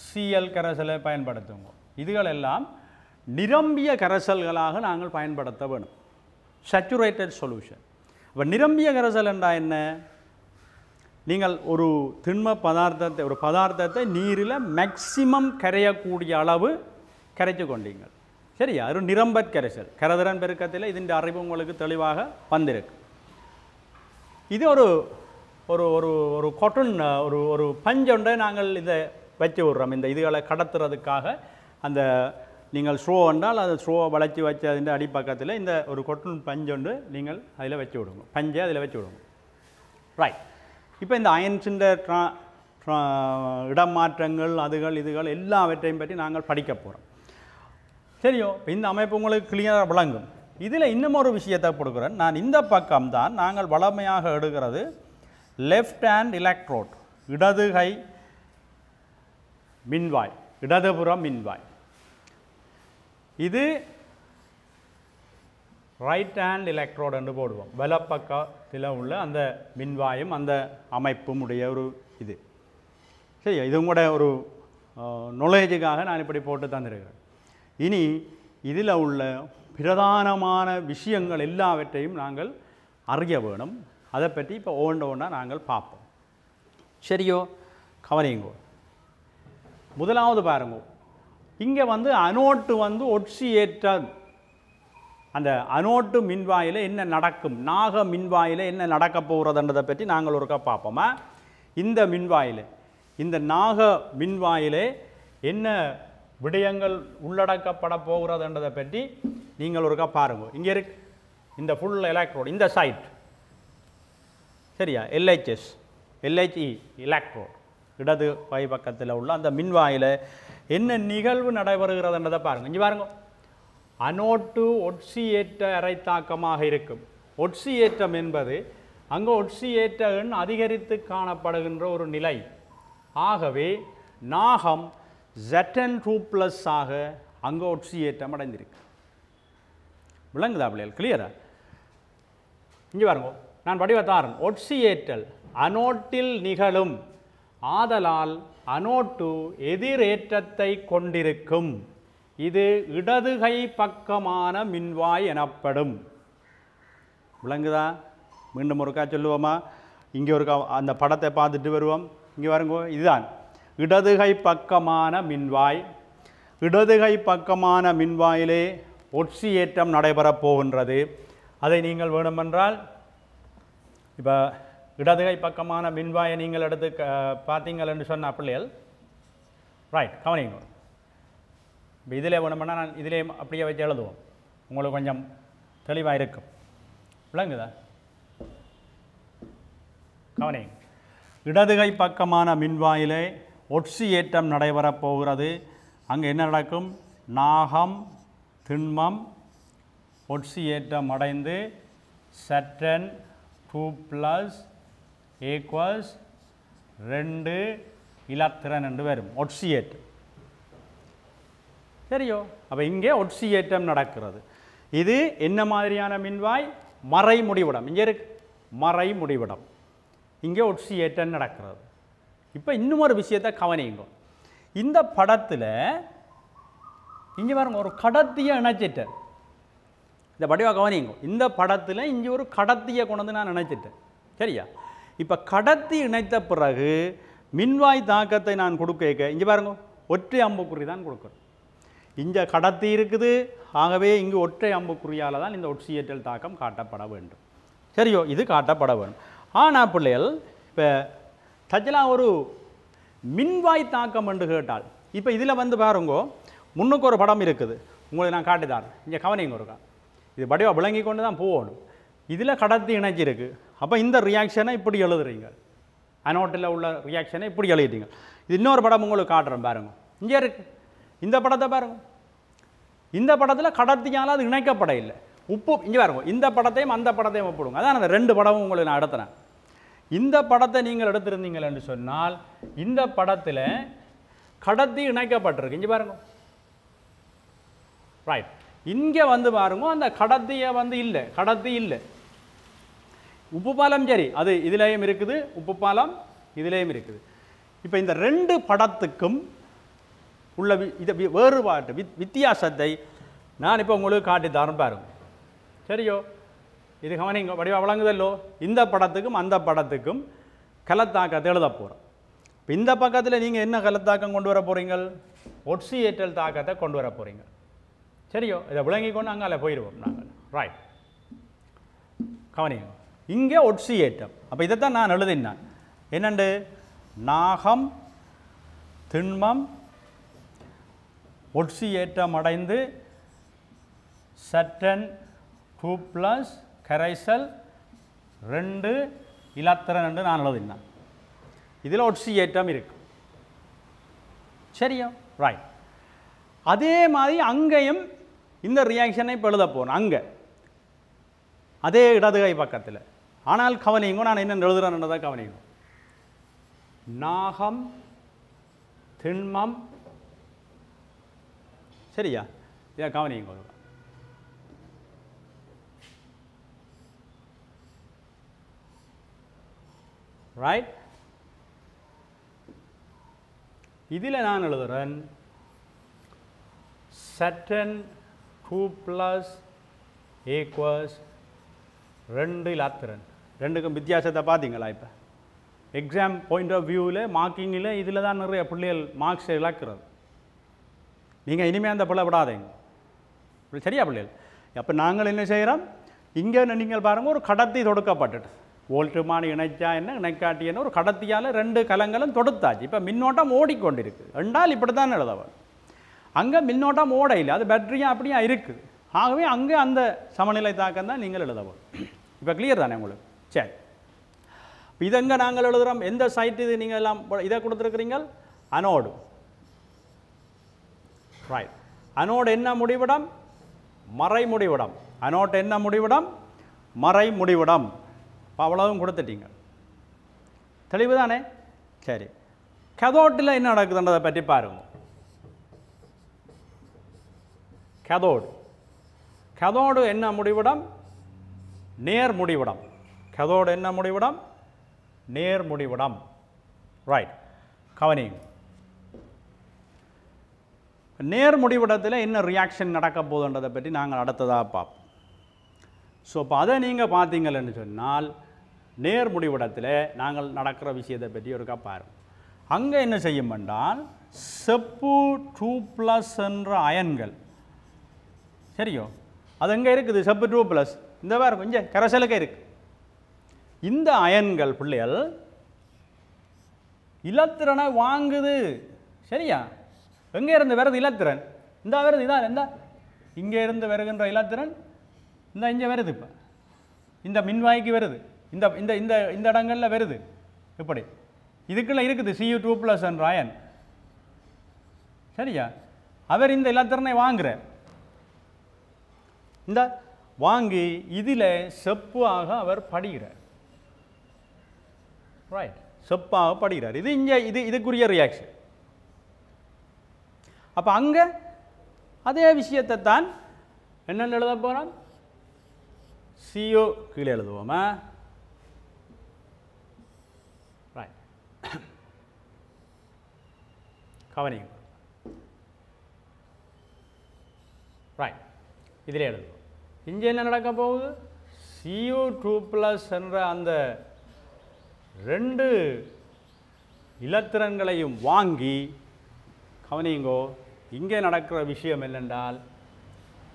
சிஎல் கரைசலை பயன்படுத்துவோம் இதுகளெல்லாம் நிரம்பிய கரைசல்களாக நாங்கள் பயன்படுத்த வேணும் சச்சுரேட்டட் சொல்யூஷன் இப்போ நிரம்பிய கரைசல் என்றால் என்ன நீங்கள் ஒரு திண்ம பதார்த்தத்தை ஒரு பதார்த்தத்தை நீரில் மேக்சிமம் கரையக்கூடிய அளவு கரைச்சு கொண்டீங்கள் சரியா ஒரு நிரம்பற் கரைசல் கரதரன் பெருக்கத்தில் இதன் அறிவு உங்களுக்கு தெளிவாக வந்திருக்கு இது ஒரு ஒரு ஒரு ஒரு கொட்டன் ஒரு ஒரு பஞ்சொன்றை நாங்கள் இதை வச்சு விடுறோம் இந்த இதுகளை கடத்துறதுக்காக அந்த நீங்கள் ஸ்ரோ என்றால் அந்த ஸ்ரோவை வளைச்சி வச்சு அதின் அடிப்பக்கத்தில் இந்த ஒரு கொட்டன் பஞ்சொன்று நீங்கள் அதில் வச்சு விடுங்க பஞ்சை அதில் வச்சு விடுங்க ரைட் இப்போ இந்த அயன்ஸின் ட்ரா இடமாற்றங்கள் அதுகள் இதுகள் எல்லாவற்றையும் பற்றி நாங்கள் படிக்க போகிறோம் சரியோ இந்த அமைப்பு உங்களுக்கு கிளியராக விளங்கும் இதில் இன்னும் ஒரு விஷயத்தை கொடுக்குறேன் நான் இந்த பக்கம் தான் நாங்கள் வளமையாக எடுக்கிறது லெஃப்ட் ஹேண்ட் எலக்ட்ரோட் இடது கை மின்வாய் இடதுபுறம் மின்வாய் இது ரைட் ஹேண்ட் எலக்ட்ரோடு என்று போடுவோம் வலப்பக்கத்தில் உள்ள அந்த மின்வாயும் அந்த அமைப்பும் உடைய ஒரு இது சரி இதுவும் கூட ஒரு நாலேஜுக்காக நான் இப்படி போட்டு தந்திருக்கிறேன் இனி இதில் உள்ள பிரதானமான விஷயங்கள் எல்லாவற்றையும் நாங்கள் அறிய வேணும் அதை பற்றி இப்போ ஓண்ட ஒன்றா நாங்கள் பார்ப்போம் சரியோ கவனிங்கோ முதலாவது பாருங்கோ இங்கே வந்து அனோட்டு வந்து ஏற்ற அந்த அனோட்டு மின்வாயில் என்ன நடக்கும் நாக மின்வாயில் என்ன நடக்க போகிறதுன்றதை பற்றி நாங்கள் ஒருக்கா பார்ப்போமா இந்த மின்வாயில் இந்த நாக மின்வாயில் என்ன விடயங்கள் உள்ளடக்கப்பட போகிறதுன்றதை பற்றி நீங்கள் ஒருக்கா பாருங்கள் இங்கே இருக்கு இந்த ஃபுல் எலக்ட்ரோடு இந்த சைட் சரியா எல்ஹெச்எஸ் எல்ஹெச்இ எலக்ட்ரோடு இடது கை பக்கத்தில் உள்ள அந்த மின்வாயில் என்ன நிகழ்வு நடைபெறுகிறதுன்றதை பாருங்கள் இங்கே பாருங்கள் அனோட்டு ஒட்சியேற்ற அரைத்தாக்கமாக இருக்கும் ஒட்சியேற்றம் என்பது அங்கு ஒட்சியேற்ற எண் அதிகரித்து காணப்படுகின்ற ஒரு நிலை ஆகவே நாகம் ஜட்டன் டூ ப்ளஸ் ஆக அங்கு ஒட்சியேற்றம் அடைந்திருக்கு விளங்குதா பிள்ளைகள் கிளியரா இங்கே பாருங்க நான் வடிவத்தாரன் ஒட்சியேற்றல் அனோட்டில் நிகழும் ஆதலால் அனோட்டு எதிரேற்றத்தை கொண்டிருக்கும் இது இடதுகை பக்கமான மின்வாய் எனப்படும் விளங்குதா மீண்டும் ஒருக்கா சொல்லுவோமா இங்கே ஒரு அந்த படத்தை பார்த்துட்டு வருவோம் இங்கே வருங்க இதுதான் இடதுகை பக்கமான மின்வாய் இடதுகை பக்கமான மின்வாயிலே ஒட்சி ஏற்றம் நடைபெறப் போகின்றது அதை நீங்கள் வேணுமென்றால் இப்போ இடதுகை பக்கமான மின்வாயை நீங்கள் எடுத்து பார்த்தீங்கள் என்று சொன்ன பிள்ளைகள் ரைட் கவனிங்க இப்போ இதில் வேணுமென்னா நான் இதிலே அப்படியே வச்சு எழுதுவோம் உங்களுக்கு கொஞ்சம் தெளிவாக இருக்கும் விளங்குதா கவனி இடதுகை பக்கமான மின்வாயிலே ஒட்சி ஏற்றம் நடைபெறப் போகிறது அங்கே என்ன நடக்கும் நாகம் திண்மம் ஒட்சி ஏற்றம் அடைந்து சட்டன் டூ ப்ளஸ் ஏக்வஸ் ரெண்டு இலத்திரன் என்று வரும் ஒட்சியேட் சரியோ அப்போ இங்கே ஒட்சியேற்றம் நடக்கிறது இது என்ன மாதிரியான மின்வாய் மறை முடிவிடம் இங்கே இருக்கு மறை முடிவிடம் இங்கே ஒட்சியேற்றம் நடக்கிறது இப்போ இன்னும் ஒரு விஷயத்தை கவனிங்க இந்த படத்தில் இங்கே பாருங்க ஒரு கடத்தியை இணைச்சிட்டேன் இந்த படிவாக கவனிங்க இந்த படத்தில் இங்கே ஒரு கடத்தியை கொண்டு வந்து நான் நினைச்சிட்டேன் சரியா இப்போ கடத்தி இணைத்த பிறகு மின்வாய் தாக்கத்தை நான் கொடுக்க இங்கே பாருங்க ஒற்றை அம்புக்குறி தான் கொடுக்குறேன் இங்கே கடத்தி இருக்குது ஆகவே இங்கு ஒற்றை அம்புக்குறியால் தான் இந்த ஒட்சியேற்றல் தாக்கம் காட்டப்பட வேண்டும் சரியோ இது காட்டப்பட வேண்டும் ஆனால் பிள்ளைகள் இப்போ தச்சலா ஒரு மின்வாய் தாக்கம் என்று கேட்டால் இப்போ இதில் வந்து பாருங்கோ முன்னுக்கு ஒரு படம் இருக்குது உங்களுக்கு நான் காட்டிதான் இங்கே கவனிங்க இருக்கா இது படிவாக விளங்கி கொண்டு தான் போகணும் இதில் கடத்தி இணைச்சி இருக்குது அப்போ இந்த ரியாக்ஷனை இப்படி எழுதுறீங்க அனோட்டில் உள்ள ரியாக்ஷனை இப்படி எழுதிட்டீங்க இது இன்னொரு படம் உங்களுக்கு காட்டுறேன் பாருங்க இங்கே இருக்குது இந்த படத்தை பாருங்கள் இந்த படத்தில் கடத்தியால் அது இணைக்கப்பட இல்லை உப்பு இங்கே பாருங்க இந்த படத்தையும் அந்த படத்தையும் ஒப்பிடுங்க அதான் அந்த ரெண்டு படமும் உங்களை நான் எடுத்துனேன் இந்த படத்தை நீங்கள் எடுத்திருந்தீங்கள் என்று சொன்னால் இந்த படத்தில் கடத்தி இணைக்கப்பட்டிருக்கு இங்கே பாருங்க ரைட் இங்கே வந்து பாருங்க அந்த கடத்தியை வந்து இல்லை கடத்தி இல்லை உப்பு பாலம் சரி அது இதுலேயும் இருக்குது உப்பு பாலம் இதுலேயும் இருக்குது இப்போ இந்த ரெண்டு படத்துக்கும் உள்ள இதை வேறுபாட்டு வித் வித்தியாசத்தை நான் இப்போ உங்களுக்கு காட்டி தரம் பாருங்க சரியோ இது கவனிங்க வடிவா வழங்குதல்லோ இந்த படத்துக்கும் அந்த படத்துக்கும் கலத்தாக்கத்தை எழுத போகிறோம் இப்போ இந்த பக்கத்தில் நீங்கள் என்ன கலத்தாக்கம் கொண்டு வர போகிறீங்கள் ஒட்சியேற்றல் தாக்கத்தை கொண்டு வர போகிறீங்க சரியோ இதை விளங்கி கொண்டு அங்கே அதில் போயிடுவோம் நாங்கள் ரைட் கவனிங்க இங்கே ஒட்சியேற்றம் அப்போ இதைத்தான் நான் எழுதினேன் என்னண்டு நாகம் திண்மம் ஒட்சி ஏற்றம் அடைந்து சட்டன் டூ ப்ளஸ் கரைசல் ரெண்டு இலத்திரன் ரெண்டு நான் எழுதினேன் இதில் ஒட்சி ஏற்றம் இருக்கு சரியா ரைட் அதே மாதிரி அங்கேயும் இந்த ரியாக்ஷனை இப்போ எழுத போகணும் அங்கே அதே இடதுகை பக்கத்தில் ஆனால் கவனிங்கோ நான் என்ன என்றதை கவனிங்கோ நாகம் திண்மம் சரியா இதை கவனிங்க ஒரு ரைட் இதில் நான் எழுதுகிறேன் சட்டன் டூ ப்ளஸ் ஏக்வஸ் ரெண்டு இலாத்திரன் ரெண்டுக்கும் வித்தியாசத்தை பார்த்தீங்களா இப்போ எக்ஸாம் பாயிண்ட் ஆஃப் வியூவில் மார்க்கிங்கில் இதில் தான் நிறைய பிள்ளைகள் மார்க்ஸ் இழக்கிறது நீங்கள் இனிமேல் அந்த பிள்ளை விடாதீங்க சரியா பிள்ளைகள் அப்போ நாங்கள் என்ன செய்கிறோம் இங்கே நீங்கள் பாருங்கள் ஒரு கடத்தி தொடுக்கப்பட்டுட்டு ஓல்ட்டுமான இணைச்சா என்ன இணைக்காட்டி என்ன ஒரு கடத்தியால் ரெண்டு கலங்களும் தொடுத்தாச்சு இப்போ மின்னோட்டம் ஓடிக்கொண்டிருக்கு ரெண்டால் இப்படி தான் எழுதவன் அங்கே மின்னோட்டம் ஓட இல்லை அது பேட்டரியாக அப்படியா இருக்குது ஆகவே அங்கே அந்த சமநிலை தாக்கம் தான் நீங்கள் எழுதவும் இப்போ கிளியர் தானே உங்களுக்கு சரி இப்போ இதெங்கே நாங்கள் எழுதுகிறோம் எந்த சைட்டு இது நீங்கள் எல்லாம் இதை கொடுத்துருக்குறீங்க அனோடு ரைட் அனோடு என்ன முடிவிடம் மறை முடிவிடம் அனோட் என்ன முடிவிடம் மறை முடிவிடம் இப்போ அவ்வளவும் கொடுத்துட்டீங்க தெளிவு தானே சரி கதோட்டில் என்ன நடக்குதுன்றதை பற்றி பாருங்க கதோடு கதோடு என்ன முடிவிடம் நேர் முடிவிடம் கதோடு என்ன முடிவிடம் நேர் முடிவிடம் ரைட் கவனிங்க நேர் முடிவிடத்தில் என்ன ரியாக்ஷன் நடக்க போதுன்றதை பற்றி நாங்கள் அடுத்ததாக பார்ப்போம் ஸோ இப்போ அதை நீங்கள் பார்த்தீங்கன்னு சொன்னால் நேர் முடிவிடத்தில் நாங்கள் நடக்கிற விஷயத்தை பற்றி ஒருக்கா பாருங்கள் அங்கே என்ன செய்யும் என்றால் செப்பு டூ ப்ளஸ் என்ற அயன்கள் சரியோ அது எங்கே இருக்குது செப்பு டூ ப்ளஸ் இந்த பாருங்க இங்கே கரைசலுக்கே இருக்குது இந்த அயன்கள் பிள்ளைகள் இலத்திரனை வாங்குது சரியா எங்கே இருந்து விறகு இலத்திறன் இந்த விறகு இதான் இந்த இங்கே இருந்து விறகுன்ற இலத்திறன் இந்த இங்கே வருது இப்போ இந்த மின்வாய்க்கு வருது இந்த இந்த இந்த இந்த இடங்களில் வருது இப்படி இதுக்குள்ள இருக்குது சியூ டூ ப்ளஸ் அண்ட் ராயன் சரியா அவர் இந்த இலத்திறனை வாங்குகிறார் இந்த வாங்கி இதில் செப்பாக அவர் படுகிறார் ரைட் செப்பாக படுகிறார் இது இங்கே இது இதுக்குரிய ரியாக்ஷன் அப்போ அங்கே அதே விஷயத்தை தான் என்னென்னு எழுத போகிறோம் சிஓ கீழே எழுதுவோமா ரைட் ரைட் இதில் எழுதுவோம் இங்கே என்ன நடக்க போகுது சிஓ டூ ப்ளஸ் என்ற அந்த ரெண்டு இலத்திரங்களையும் வாங்கி கவனிங்கோ இங்கே நடக்கிற விஷயம் என்னென்றால்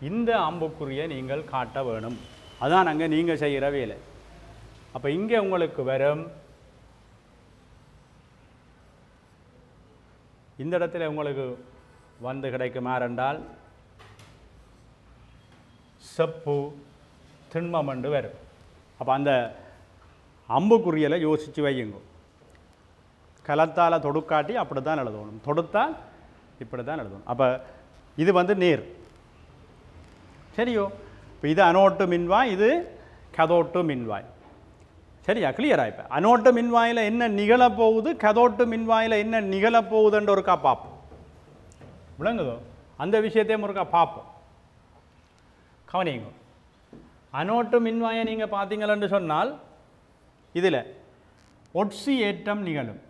இந்த அம்புக்குறியை நீங்கள் காட்ட வேணும் அதான் அங்கே நீங்கள் செய்கிற வேலை அப்போ இங்கே உங்களுக்கு வரும் இந்த இடத்துல உங்களுக்கு வந்து கிடைக்குமாறென்றால் செப்பு திண்மம் என்று வரும் அப்போ அந்த அம்புக்குரியலை யோசித்து வையுங்க கலத்தால் தொடுக்காட்டி அப்படி தான் எழுதணும் தொடுத்தால் இப்படி தான் எழுதணும் அப்போ இது வந்து நேர் சரியோ இப்போ இது அனோட்டு மின்வாய் இது கதோட்டு மின்வாய் சரியா கிளியரா இப்போ அனோட்டு மின்வாயில் என்ன நிகழப்போகுது கதோட்டு மின்வாயில் என்ன நிகழப்போகுதுன்ற ஒருக்கா பார்ப்போம் விளங்குதோ அந்த விஷயத்தையும் ஒருக்கா பார்ப்போம் கவனிங்க அனோட்டு மின்வாயை நீங்கள் பார்த்தீங்களன்னு சொன்னால் இதில் ஒட்சி ஏற்றம் நிகழும்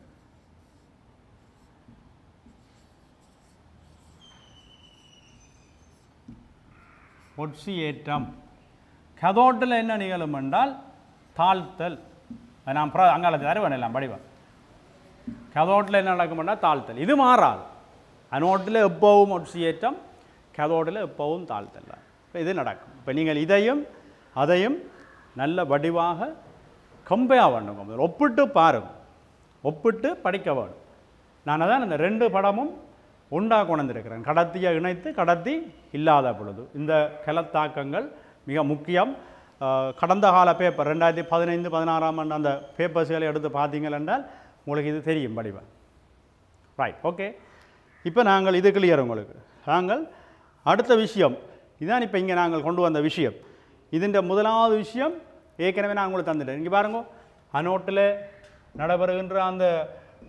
ஒட்சியேற்றம் கதோட்டில் என்ன நிகழும் என்றால் தாழ்த்தல் அது நான் புற தருவேன் எல்லாம் படிவம் கதோட்டில் என்ன நடக்கும் என்றால் தாழ்த்தல் இது மாறாது அனோட்டில் எப்போவும் ஒட்சியேற்றம் கதோட்டில் எப்போவும் தாழ்த்தல் இது நடக்கும் இப்போ நீங்கள் இதையும் அதையும் நல்ல வடிவாக கம்பையாக பண்ணுங்க ஒப்பிட்டு பாருங்கள் ஒப்பிட்டு படிக்க வேணும் நான் தான் அந்த ரெண்டு படமும் ஒன்றாக கொண்டிருக்கிறேன் கடத்தியை இணைத்து கடத்தி இல்லாத பொழுது இந்த கலத்தாக்கங்கள் மிக முக்கியம் கடந்த கால பேப்பர் ரெண்டாயிரத்தி பதினைந்து பதினாறாம் ஆண்டு அந்த பேப்பர்ஸ்களை எடுத்து பார்த்தீங்கள் என்றால் உங்களுக்கு இது தெரியும் படிவம் ரைட் ஓகே இப்போ நாங்கள் இது கிளியர் உங்களுக்கு நாங்கள் அடுத்த விஷயம் இதான் இப்போ இங்கே நாங்கள் கொண்டு வந்த விஷயம் இதுன்ற முதலாவது விஷயம் ஏற்கனவே நான் உங்களுக்கு தந்துட்டேன் இங்கே பாருங்க அனோட்டில் நடைபெறுகின்ற அந்த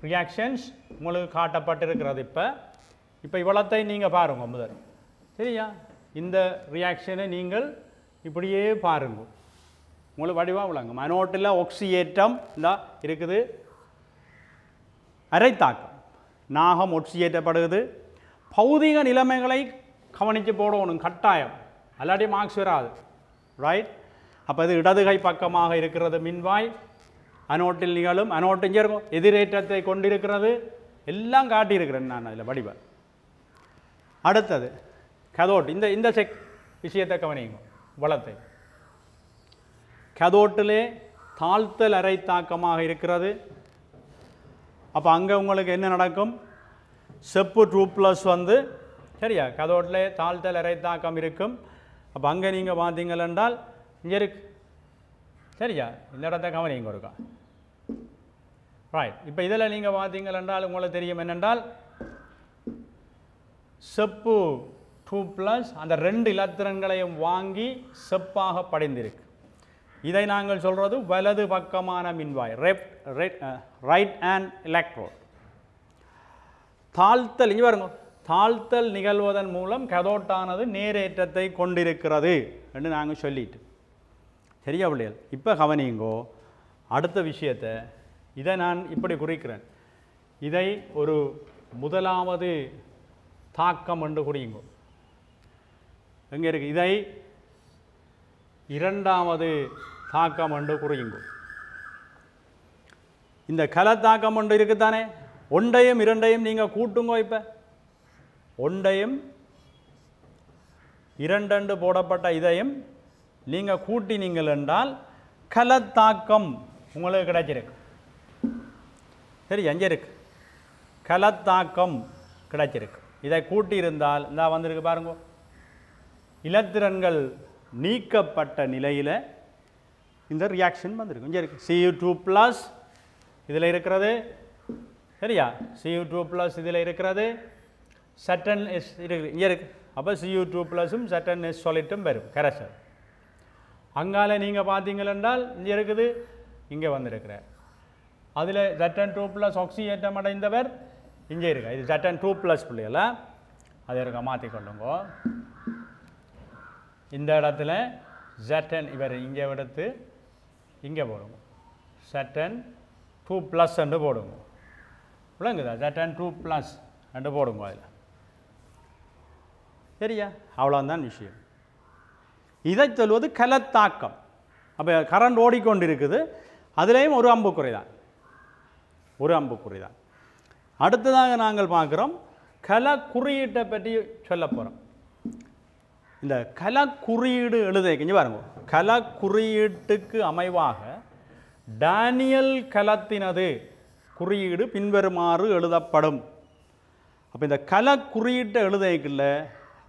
ரியாக்ஷன்ஸ் உங்களுக்கு காட்டப்பட்டிருக்கிறது இப்போ இப்போ இவ்வளத்தை நீங்கள் பாருங்கள் முதல் சரியா இந்த ரியாக்ஷனை நீங்கள் இப்படியே பாருங்கள் உங்களுக்கு வடிவாக விளங்கும் மனோட்டில் ஒக்சியேற்றம் இல்லை இருக்குது அரைத்தாக்கம் நாகம் ஒட்சியேற்றப்படுகிறது பௌதிக நிலைமைகளை கவனித்து போடணும் கட்டாயம் அல்லாடி மார்க்ஸ் வராது ரைட் அப்போ இது இடதுகை பக்கமாக இருக்கிறது மின்வாய் அனோட்டில் நிகழும் அனோட்டிஞ்சருக்கும் எதிரேற்றத்தை கொண்டிருக்கிறது எல்லாம் காட்டியிருக்கிறேன் நான் அதில் வடிவம் அடுத்தது கதோட் இந்த இந்த செக் விஷயத்தை கவனிங்க வளத்தை கதோட்டிலே தாழ்த்தல் அறை தாக்கமாக இருக்கிறது அப்போ அங்கே உங்களுக்கு என்ன நடக்கும் செப்பு டூ ப்ளஸ் வந்து சரியா கதோட்டில் தாழ்த்தல் அறை தாக்கம் இருக்கும் அப்போ அங்கே நீங்கள் பார்த்தீங்கள் என்றால் இங்கே இருக்கு சரியா இந்த இடத்த கவனிங்க இருக்கா ரைட் இப்போ இதில் நீங்கள் பார்த்தீங்கள் என்றால் உங்களுக்கு தெரியும் என்னென்றால் செப்பு டூ ப்ளஸ் அந்த ரெண்டு இலத்திரங்களையும் வாங்கி செப்பாக படைந்திருக்கு இதை நாங்கள் சொல்கிறது வலது பக்கமான மின்வாய் ரெப் ரைட் அண்ட் எலக்ட்ரோட் தாழ்த்தல் இங்கே பாருங்க தாழ்த்தல் நிகழ்வதன் மூலம் கதோட்டானது நேரேற்றத்தை கொண்டிருக்கிறது என்று நாங்கள் சொல்லிட்டு சரியா பிள்ளைகள் இப்போ கவனிங்கோ அடுத்த விஷயத்தை இதை நான் இப்படி குறிக்கிறேன் இதை ஒரு முதலாவது தாக்கம் என்று குறியுங்கோ எங்கே இருக்குது இதை இரண்டாவது தாக்கம் என்று குறியுங்கோ இந்த கலத்தாக்கம் ஒன்று இருக்குத்தானே ஒன்றையும் இரண்டையும் நீங்கள் கூட்டுங்கோ இப்போ ஒன்றையும் இரண்டு போடப்பட்ட இதையும் நீங்கள் கூட்டினீங்கள் என்றால் கலத்தாக்கம் உங்களுக்கு கிடைச்சிருக்கு சரி எங்கே இருக்கு கலத்தாக்கம் கிடைச்சிருக்கு இதை கூட்டியிருந்தால் இந்த வந்திருக்கு பாருங்க இலத்திரன்கள் நீக்கப்பட்ட நிலையில் இந்த ரியாக்ஷன் வந்திருக்கு இங்கே இருக்குது சியூ டூ ப்ளஸ் இதில் இருக்கிறது சரியா சியூ டூ ப்ளஸ் இதில் இருக்கிறது சட்டன் எஸ் இருக்குது இங்கே இருக்குது அப்போ சியூ டூ ப்ளஸும் சட்டன் எஸ் சொல்லிட்டும் வரும் கரைசல் அங்கால நீங்கள் பார்த்தீங்களென்றால் இங்கே இருக்குது இங்கே வந்திருக்கிறார் அதில் சட்டன் டூ ப்ளஸ் ஆக்சிஜேட்டம் அடைந்தவர் இங்கே இருக்கு இது ದಟ್ டூ ப்ளஸ் புள்ளியில் அது இருக்க மாற்றிக்கொள்ளுங்க இந்த இடத்துல ஜட்டன் இவர் இங்கே எடுத்து இங்கே போடுங்க சட்டன் டூ ப்ளஸ் என்று போடுங்க விளங்குதா ஜட்டன் டூ ப்ளஸ் என்று போடுங்க அதில் சரியா அவ்வளோதான் விஷயம் இதை சொல்வது கலத்தாக்கம் அப்போ கரண்ட் ஓடிக்கொண்டு இருக்குது அதுலேயும் ஒரு அம்புக்குறை தான் ஒரு அம்புக்குறை தான் அடுத்ததாக நாங்கள் பார்க்குறோம் கல குறியீட்டை பற்றி சொல்ல போகிறோம் இந்த கல குறியீடு எழுத கொஞ்சம் பாருங்க கல குறியீட்டுக்கு அமைவாக டேனியல் கலத்தினது குறியீடு பின்வருமாறு எழுதப்படும் அப்போ இந்த கல குறியீட்டை எழுதைக்குள்ள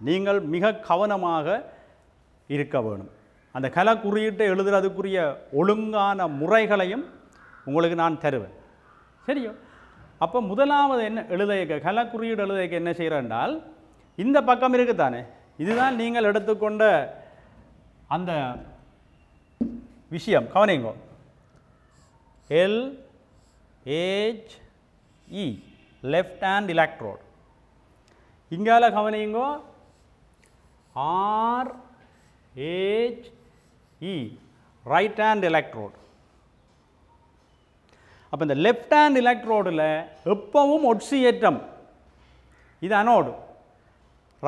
நீங்கள் மிக கவனமாக இருக்க வேணும் அந்த கல குறியீட்டை எழுதுறதுக்குரிய ஒழுங்கான முறைகளையும் உங்களுக்கு நான் தருவேன் சரியோ அப்போ முதலாவது என்ன எழுதைக்க கலக்குறியீடு குறியீடு என்ன செய்கிறேன்றால் இந்த பக்கம் இருக்குது தானே இதுதான் நீங்கள் எடுத்துக்கொண்ட அந்த விஷயம் கவனிங்கோ L H E left hand electrode இங்கால கவனிங்கோ R H E right hand electrode அப்போ இந்த லெஃப்ட் ஹேண்ட் எலக்ட்ரோடில் எப்பவும் ஒட்சியேற்றம் இது அனோடு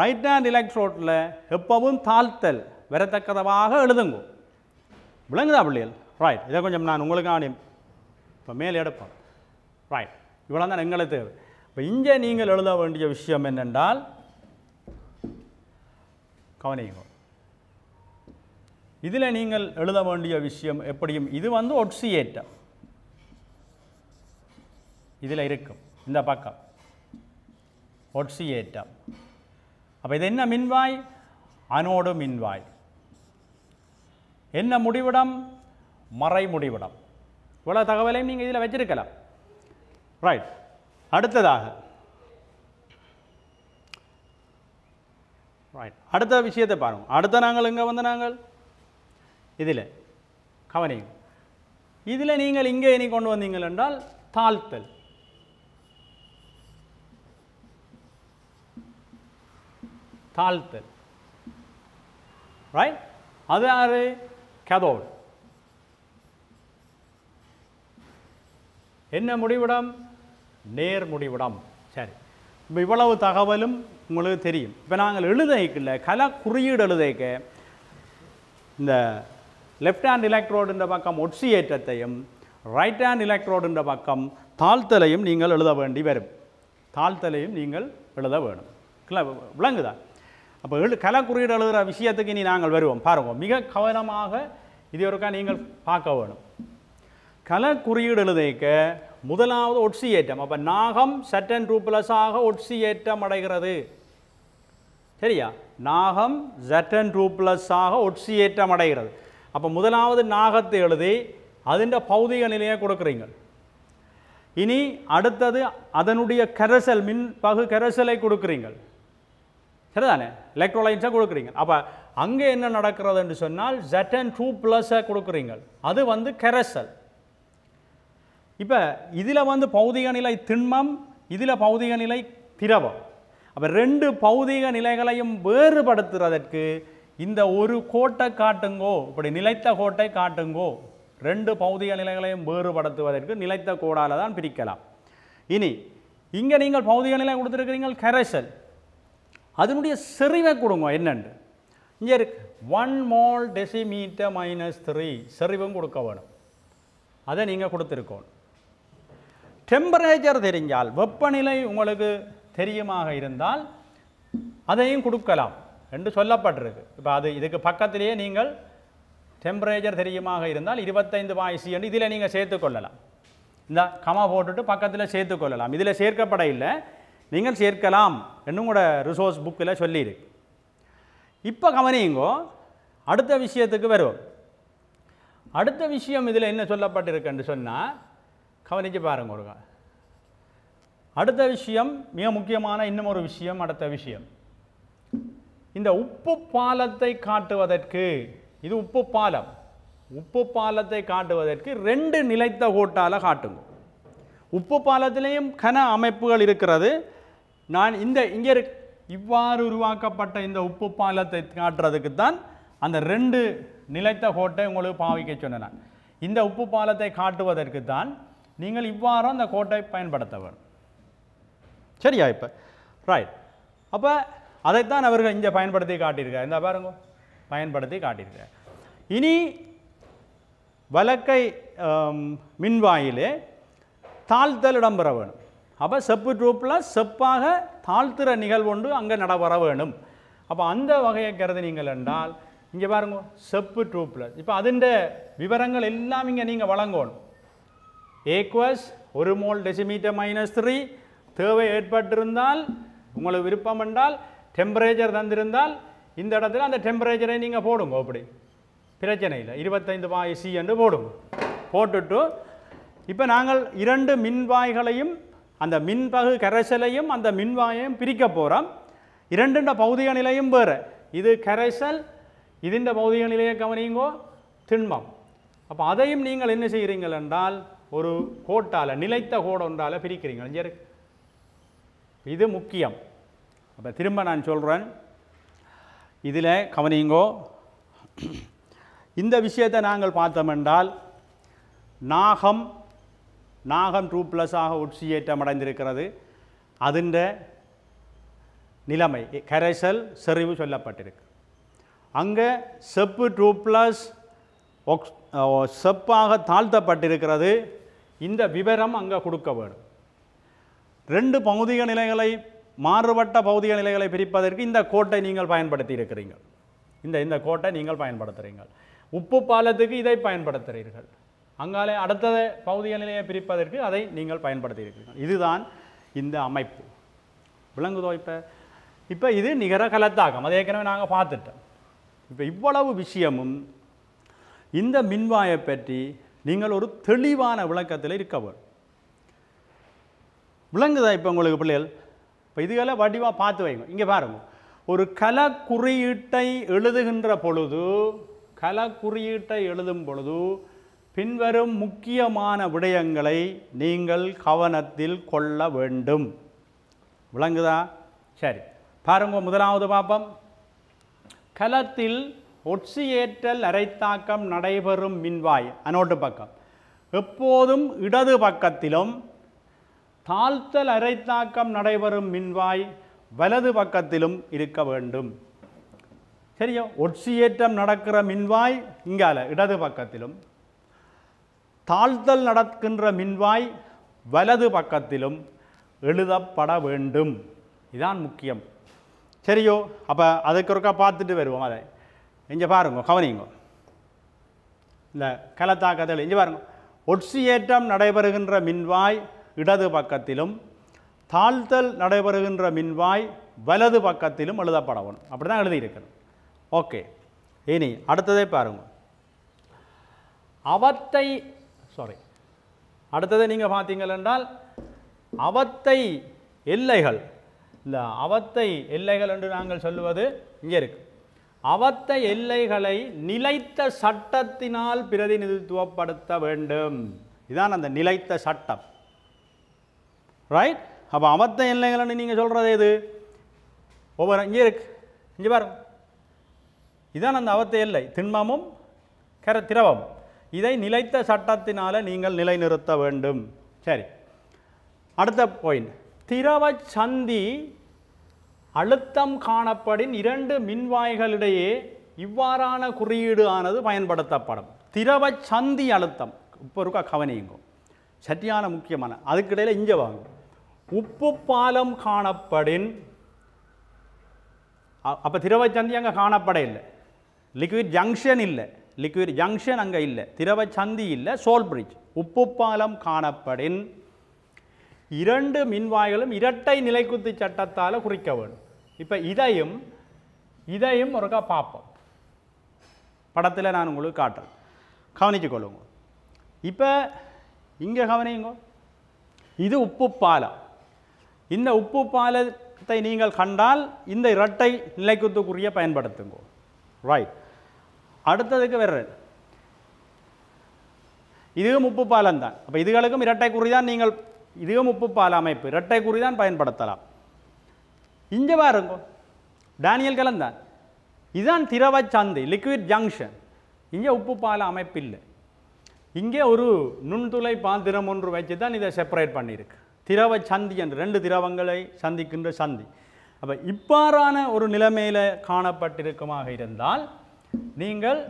ரைட் ஹேண்ட் எலக்ட்ரோடில் எப்பவும் தாழ்த்தல் வரத்தக்கதவாக எழுதுங்க விளங்குதா பிள்ளைகள் ரைட் இதை கொஞ்சம் நான் உங்களுக்கு உங்களுக்கான இப்போ மேல் எடுப்போம் ரைட் இவ்வளோ தான் எங்களை தேவை இப்போ இங்கே நீங்கள் எழுத வேண்டிய விஷயம் என்னென்றால் கவனிங்க இதில் நீங்கள் எழுத வேண்டிய விஷயம் எப்படியும் இது வந்து ஒட்சியேற்றம் இதில் இருக்கும் இந்த பக்கம் ஒட்சியேற்றம் அப்போ இது என்ன மின்வாய் அனோடு மின்வாய் என்ன முடிவிடம் மறை முடிவிடம் இவ்வளோ தகவலையும் நீங்கள் இதில் வச்சிருக்கலாம் ரைட் அடுத்ததாக ரைட் அடுத்த விஷயத்தை பாருங்க அடுத்த நாங்கள் இங்கே வந்த நாங்கள் இதில் கவனிங்க இதில் நீங்கள் இங்கே இனி கொண்டு வந்தீங்கள் என்றால் தாழ்த்தல் தாழ்த்து ரைட் அது யாரு கதோல் என்ன முடிவிடம் நேர் முடிவிடம் சரி இப்போ இவ்வளவு தகவலும் உங்களுக்கு தெரியும் இப்போ நாங்கள் எழுதைக்கில் கல குறியீடு எழுதைக்க இந்த லெஃப்ட் ஹேண்ட் எலக்ட்ரோடுன்ற பக்கம் ஒட்சி ஏற்றத்தையும் ரைட் ஹேண்ட் எலக்ட்ரோடுன்ற பக்கம் தாழ்த்தலையும் நீங்கள் எழுத வேண்டி வரும் தாழ்த்தலையும் நீங்கள் எழுத வேணும் விளங்குதா அப்போ எழு கலக்குறியீடு எழுதுகிற விஷயத்துக்கு இனி நாங்கள் வருவோம் பாருவோம் மிக கவனமாக இது ஒருக்கா நீங்கள் பார்க்க வேணும் கல குறியீடு எழுதிக்க முதலாவது ஒட்சியேற்றம் அப்போ நாகம் சட்டன் ரூப்லஸாக ஒட்சியேற்றம் அடைகிறது சரியா நாகம் ஜட்டன் ரூப்லஸாக ஒட்சியேற்றம் அடைகிறது அப்போ முதலாவது நாகத்தை எழுதி அதிண்ட பௌதிக நிலையை கொடுக்குறீங்க இனி அடுத்தது அதனுடைய கரசல் மின் பகு கரசலை கொடுக்குறீங்கள் சரிதானே எலக்ட்ரோலைட்ஸை கொடுக்குறீங்க அப்போ அங்கே என்ன நடக்கிறதுன்னு சொன்னால் ஜெட்டன் டூ ப்ளஸ்ஸை கொடுக்குறீங்க அது வந்து கெரசல் இப்போ இதில் வந்து பௌதிக நிலை திண்மம் இதில் பௌதிக நிலை திரவம் அப்போ ரெண்டு பௌதிக நிலைகளையும் வேறுபடுத்துறதற்கு இந்த ஒரு கோட்டை காட்டுங்கோ இப்படி நிலைத்த கோட்டை காட்டுங்கோ ரெண்டு பௌதிக நிலைகளையும் வேறுபடுத்துவதற்கு நிலைத்த கோடால் தான் பிரிக்கலாம் இனி இங்கே நீங்கள் பௌதிக நிலை கொடுத்துருக்கிறீங்க கரைசல் அதனுடைய செறிவை கொடுங்க என்னென்று இங்கே இருக்கு one mole decimetre minus three செறிவும் கொடுக்க வேணும் அதை நீங்கள் கொடுத்துருக்கோம் டெம்பரேச்சர் தெரிஞ்சால் வெப்பநிலை உங்களுக்கு தெரியுமாக இருந்தால் அதையும் கொடுக்கலாம் என்று சொல்லப்பட்டிருக்கு இப்போ அது இதுக்கு பக்கத்திலேயே நீங்கள் டெம்பரேச்சர் தெரியுமாக இருந்தால் இருபத்தைந்து வாய்ஸு என்று இதில் நீங்கள் சேர்த்துக்கொள்ளலாம் இந்த கமா போட்டுட்டு பக்கத்தில் சேர்த்துக்கொள்ளலாம் இதில் சேர்க்கப்பட இல்லை நீங்கள் சேர்க்கலாம் என்னும் கூட ரிசோர்ஸ் புக்கில் சொல்லியிருக்கு இப்போ கவனியுங்கோ அடுத்த விஷயத்துக்கு வருவோம் அடுத்த விஷயம் இதில் என்ன சொல்லப்பட்டிருக்குன்னு சொன்னால் கவனித்து பாருங்க ஒருங்க அடுத்த விஷயம் மிக முக்கியமான இன்னும் ஒரு விஷயம் அடுத்த விஷயம் இந்த உப்பு பாலத்தை காட்டுவதற்கு இது உப்பு பாலம் உப்பு பாலத்தை காட்டுவதற்கு ரெண்டு நிலைத்த கோட்டால் காட்டுங்க உப்பு பாலத்திலேயும் கன அமைப்புகள் இருக்கிறது நான் இந்த இங்கே இரு இவ்வாறு உருவாக்கப்பட்ட இந்த உப்பு பாலத்தை காட்டுறதுக்கு தான் அந்த ரெண்டு நிலைத்த கோட்டை உங்களுக்கு பாவிக்க சொன்னேன் இந்த உப்பு பாலத்தை காட்டுவதற்கு தான் நீங்கள் இவ்வாறு அந்த கோட்டை பயன்படுத்த வேணும் சரியா இப்போ ரைட் அப்போ அதைத்தான் அவர்கள் இங்கே பயன்படுத்தி காட்டியிருக்கார் இந்த பாருங்க பயன்படுத்தி காட்டியிருக்கார் இனி வலக்கை மின்வாயிலே தாழ்த்தல் இடம்பெற வேணும் அப்போ செப்பு ட்ரூப்பில் செப்பாக தாழ்த்துற நிகழ்வு ஒன்று அங்கே நட வர வேணும் அப்போ அந்த வகையை கருதினீங்கள் என்றால் இங்கே பாருங்க செப்பு ட்ரூப்பில் இப்போ அதுண்ட விவரங்கள் எல்லாம் இங்கே நீங்கள் வழங்கணும் ஏக்வஸ் ஒரு மோல் டெசிமீட்டர் மைனஸ் த்ரீ தேவை ஏற்பட்டிருந்தால் உங்களுக்கு விருப்பம் என்றால் டெம்பரேச்சர் தந்திருந்தால் இந்த இடத்துல அந்த டெம்பரேச்சரை நீங்கள் போடுங்க அப்படி பிரச்சனை இல்லை இருபத்தைந்து வாய் சி என்று போடுங்க போட்டுட்டு இப்போ நாங்கள் இரண்டு மின்வாய்களையும் அந்த மின்பகு கரைசலையும் அந்த மின்வாயையும் பிரிக்க போகிறோம் இரண்டு பௌதிக நிலையும் வேறு இது கரைசல் இதுண்ட பௌதிக நிலையை கவனிங்கோ திண்மம் அப்போ அதையும் நீங்கள் என்ன செய்கிறீர்கள் என்றால் ஒரு கோட்டால் நிலைத்த கோடு ஒன்றால் பிரிக்கிறீங்கள் சரி இது முக்கியம் அப்போ திரும்ப நான் சொல்கிறேன் இதில் கவனிங்கோ இந்த விஷயத்தை நாங்கள் பார்த்தோம் என்றால் நாகம் நாகம் டூ ப்ளஸ்ஸாக உட்சியேற்றம் அடைந்திருக்கிறது அதன் நிலைமை கரைசல் செறிவு சொல்லப்பட்டிருக்கு அங்கே செப்பு டூ ப்ளஸ் செப்பாக தாழ்த்தப்பட்டிருக்கிறது இந்த விவரம் அங்கே கொடுக்க வேண்டும் ரெண்டு பௌதிக நிலைகளை மாறுபட்ட பௌதிக நிலைகளை பிரிப்பதற்கு இந்த கோட்டை நீங்கள் பயன்படுத்தி இருக்கிறீர்கள் இந்த இந்த கோட்டை நீங்கள் பயன்படுத்துகிறீங்கள் உப்பு பாலத்துக்கு இதை பயன்படுத்துகிறீர்கள் அங்காலே அடுத்த நிலையை பிரிப்பதற்கு அதை நீங்கள் பயன்படுத்தி இருக்கிறீர்கள் இதுதான் இந்த அமைப்பு விலங்குதோ இப்போ இப்போ இது நிகர கலத்தாக்கம் அதை ஏற்கனவே நாங்கள் பார்த்துட்டோம் இப்போ இவ்வளவு விஷயமும் இந்த மின்வாயை பற்றி நீங்கள் ஒரு தெளிவான விளக்கத்தில் இருக்க வேண்டும் விளங்குதா இப்போ உங்களுக்கு பிள்ளைகள் இப்போ இதுகளை வடிவாக பார்த்து வைங்க இங்கே பாருங்கள் ஒரு கல குறியீட்டை எழுதுகின்ற பொழுது கல குறியீட்டை எழுதும் பொழுது பின்வரும் முக்கியமான விடயங்களை நீங்கள் கவனத்தில் கொள்ள வேண்டும் விளங்குதா சரி பாருங்க முதலாவது பார்ப்போம் கலத்தில் ஒட்சியேற்றல் அரைத்தாக்கம் நடைபெறும் மின்வாய் அனோட்டு பக்கம் எப்போதும் இடது பக்கத்திலும் தாழ்த்தல் அரைத்தாக்கம் நடைபெறும் மின்வாய் வலது பக்கத்திலும் இருக்க வேண்டும் சரியா ஒட்சியேற்றம் நடக்கிற மின்வாய் இங்கால இடது பக்கத்திலும் தாழ்த்தல் நடக்கின்ற மின்வாய் வலது பக்கத்திலும் எழுதப்பட வேண்டும் இதுதான் முக்கியம் சரியோ அப்போ அதுக்கு ஒருக்கா பார்த்துட்டு வருவோம் அதை இங்கே பாருங்க கவனிங்க இந்த கலத்தாக்கத்தில் இங்கே பாருங்க ஒட்சியேற்றம் நடைபெறுகின்ற மின்வாய் இடது பக்கத்திலும் தாழ்த்தல் நடைபெறுகின்ற மின்வாய் வலது பக்கத்திலும் வேணும் அப்படி தான் எழுதியிருக்கணும் ஓகே இனி அடுத்ததே பாருங்க அவற்றை சாரி அடுத்தது நீங்கள் பார்த்தீங்கள் என்றால் அவத்தை எல்லைகள் இந்த அவத்தை எல்லைகள் என்று நாங்கள் சொல்லுவது இங்கே இருக்கு அவத்தை எல்லைகளை நிலைத்த சட்டத்தினால் பிரதிநிதித்துவப்படுத்த வேண்டும் இதான் அந்த நிலைத்த சட்டம் ரைட் அப்போ அவத்த எல்லைகள்னு நீங்கள் சொல்கிறது எது ஒவ்வொரு இங்கே இருக்கு இங்கே பாருங்க இதான் அந்த அவத்த எல்லை திண்மமும் கர திரவம் இதை நிலைத்த சட்டத்தினால் நீங்கள் நிலைநிறுத்த வேண்டும் சரி அடுத்த பாயிண்ட் திரவ சந்தி அழுத்தம் காணப்படின் இரண்டு மின்வாய்களிடையே இவ்வாறான குறியீடு ஆனது பயன்படுத்தப்படும் திரவ சந்தி அழுத்தம் இப்போ இருக்கா கவனியுங்க சரியான முக்கியமான அதுக்கிடையில் இங்கே வாங்க உப்பு பாலம் காணப்படின் அப்போ திரவ சந்தி அங்கே காணப்பட இல்லை லிக்விட் ஜங்ஷன் இல்லை லிக்விட் ஜங்ஷன் அங்கே இல்லை திரவ சந்தி இல்லை சோல் பிரிட்ஜ் உப்புப்பாலம் காணப்படின் இரண்டு மின்வாய்களும் இரட்டை நிலைக்குத்து சட்டத்தால் குறிக்க வேண்டும் இப்போ இதையும் இதையும் ஒருக்கா பார்ப்போம் படத்தில் நான் உங்களுக்கு காட்டுறேன் கவனித்து கொள்ளுங்க இப்போ இங்கே கவனிங்க இது உப்பு பாலம் இந்த உப்பு பாலத்தை நீங்கள் கண்டால் இந்த இரட்டை நிலைக்குத்துக்குரிய பயன்படுத்துங்க ரைட் அடுத்ததுக்கு வர்றது இதுவும் உப்பு பாலம் தான் அப்போ இதுகளுக்கும் இரட்டை குறி தான் நீங்கள் இதுவும் உப்பு பால அமைப்பு இரட்டை குறி தான் பயன்படுத்தலாம் இங்கே பாருங்க டேனியல் கலந்தான் இதுதான் திரவ சந்தை லிக்விட் ஜங்ஷன் இங்கே உப்பு பால அமைப்பு இல்லை இங்கே ஒரு நுண்துளை பாந்திரம் ஒன்று வச்சு தான் இதை செப்பரேட் பண்ணியிருக்கு திரவ சந்தி என்று ரெண்டு திரவங்களை சந்திக்கின்ற சந்தி அப்போ இப்பாறான ஒரு நிலைமையில் காணப்பட்டிருக்குமாக இருந்தால் நீங்கள்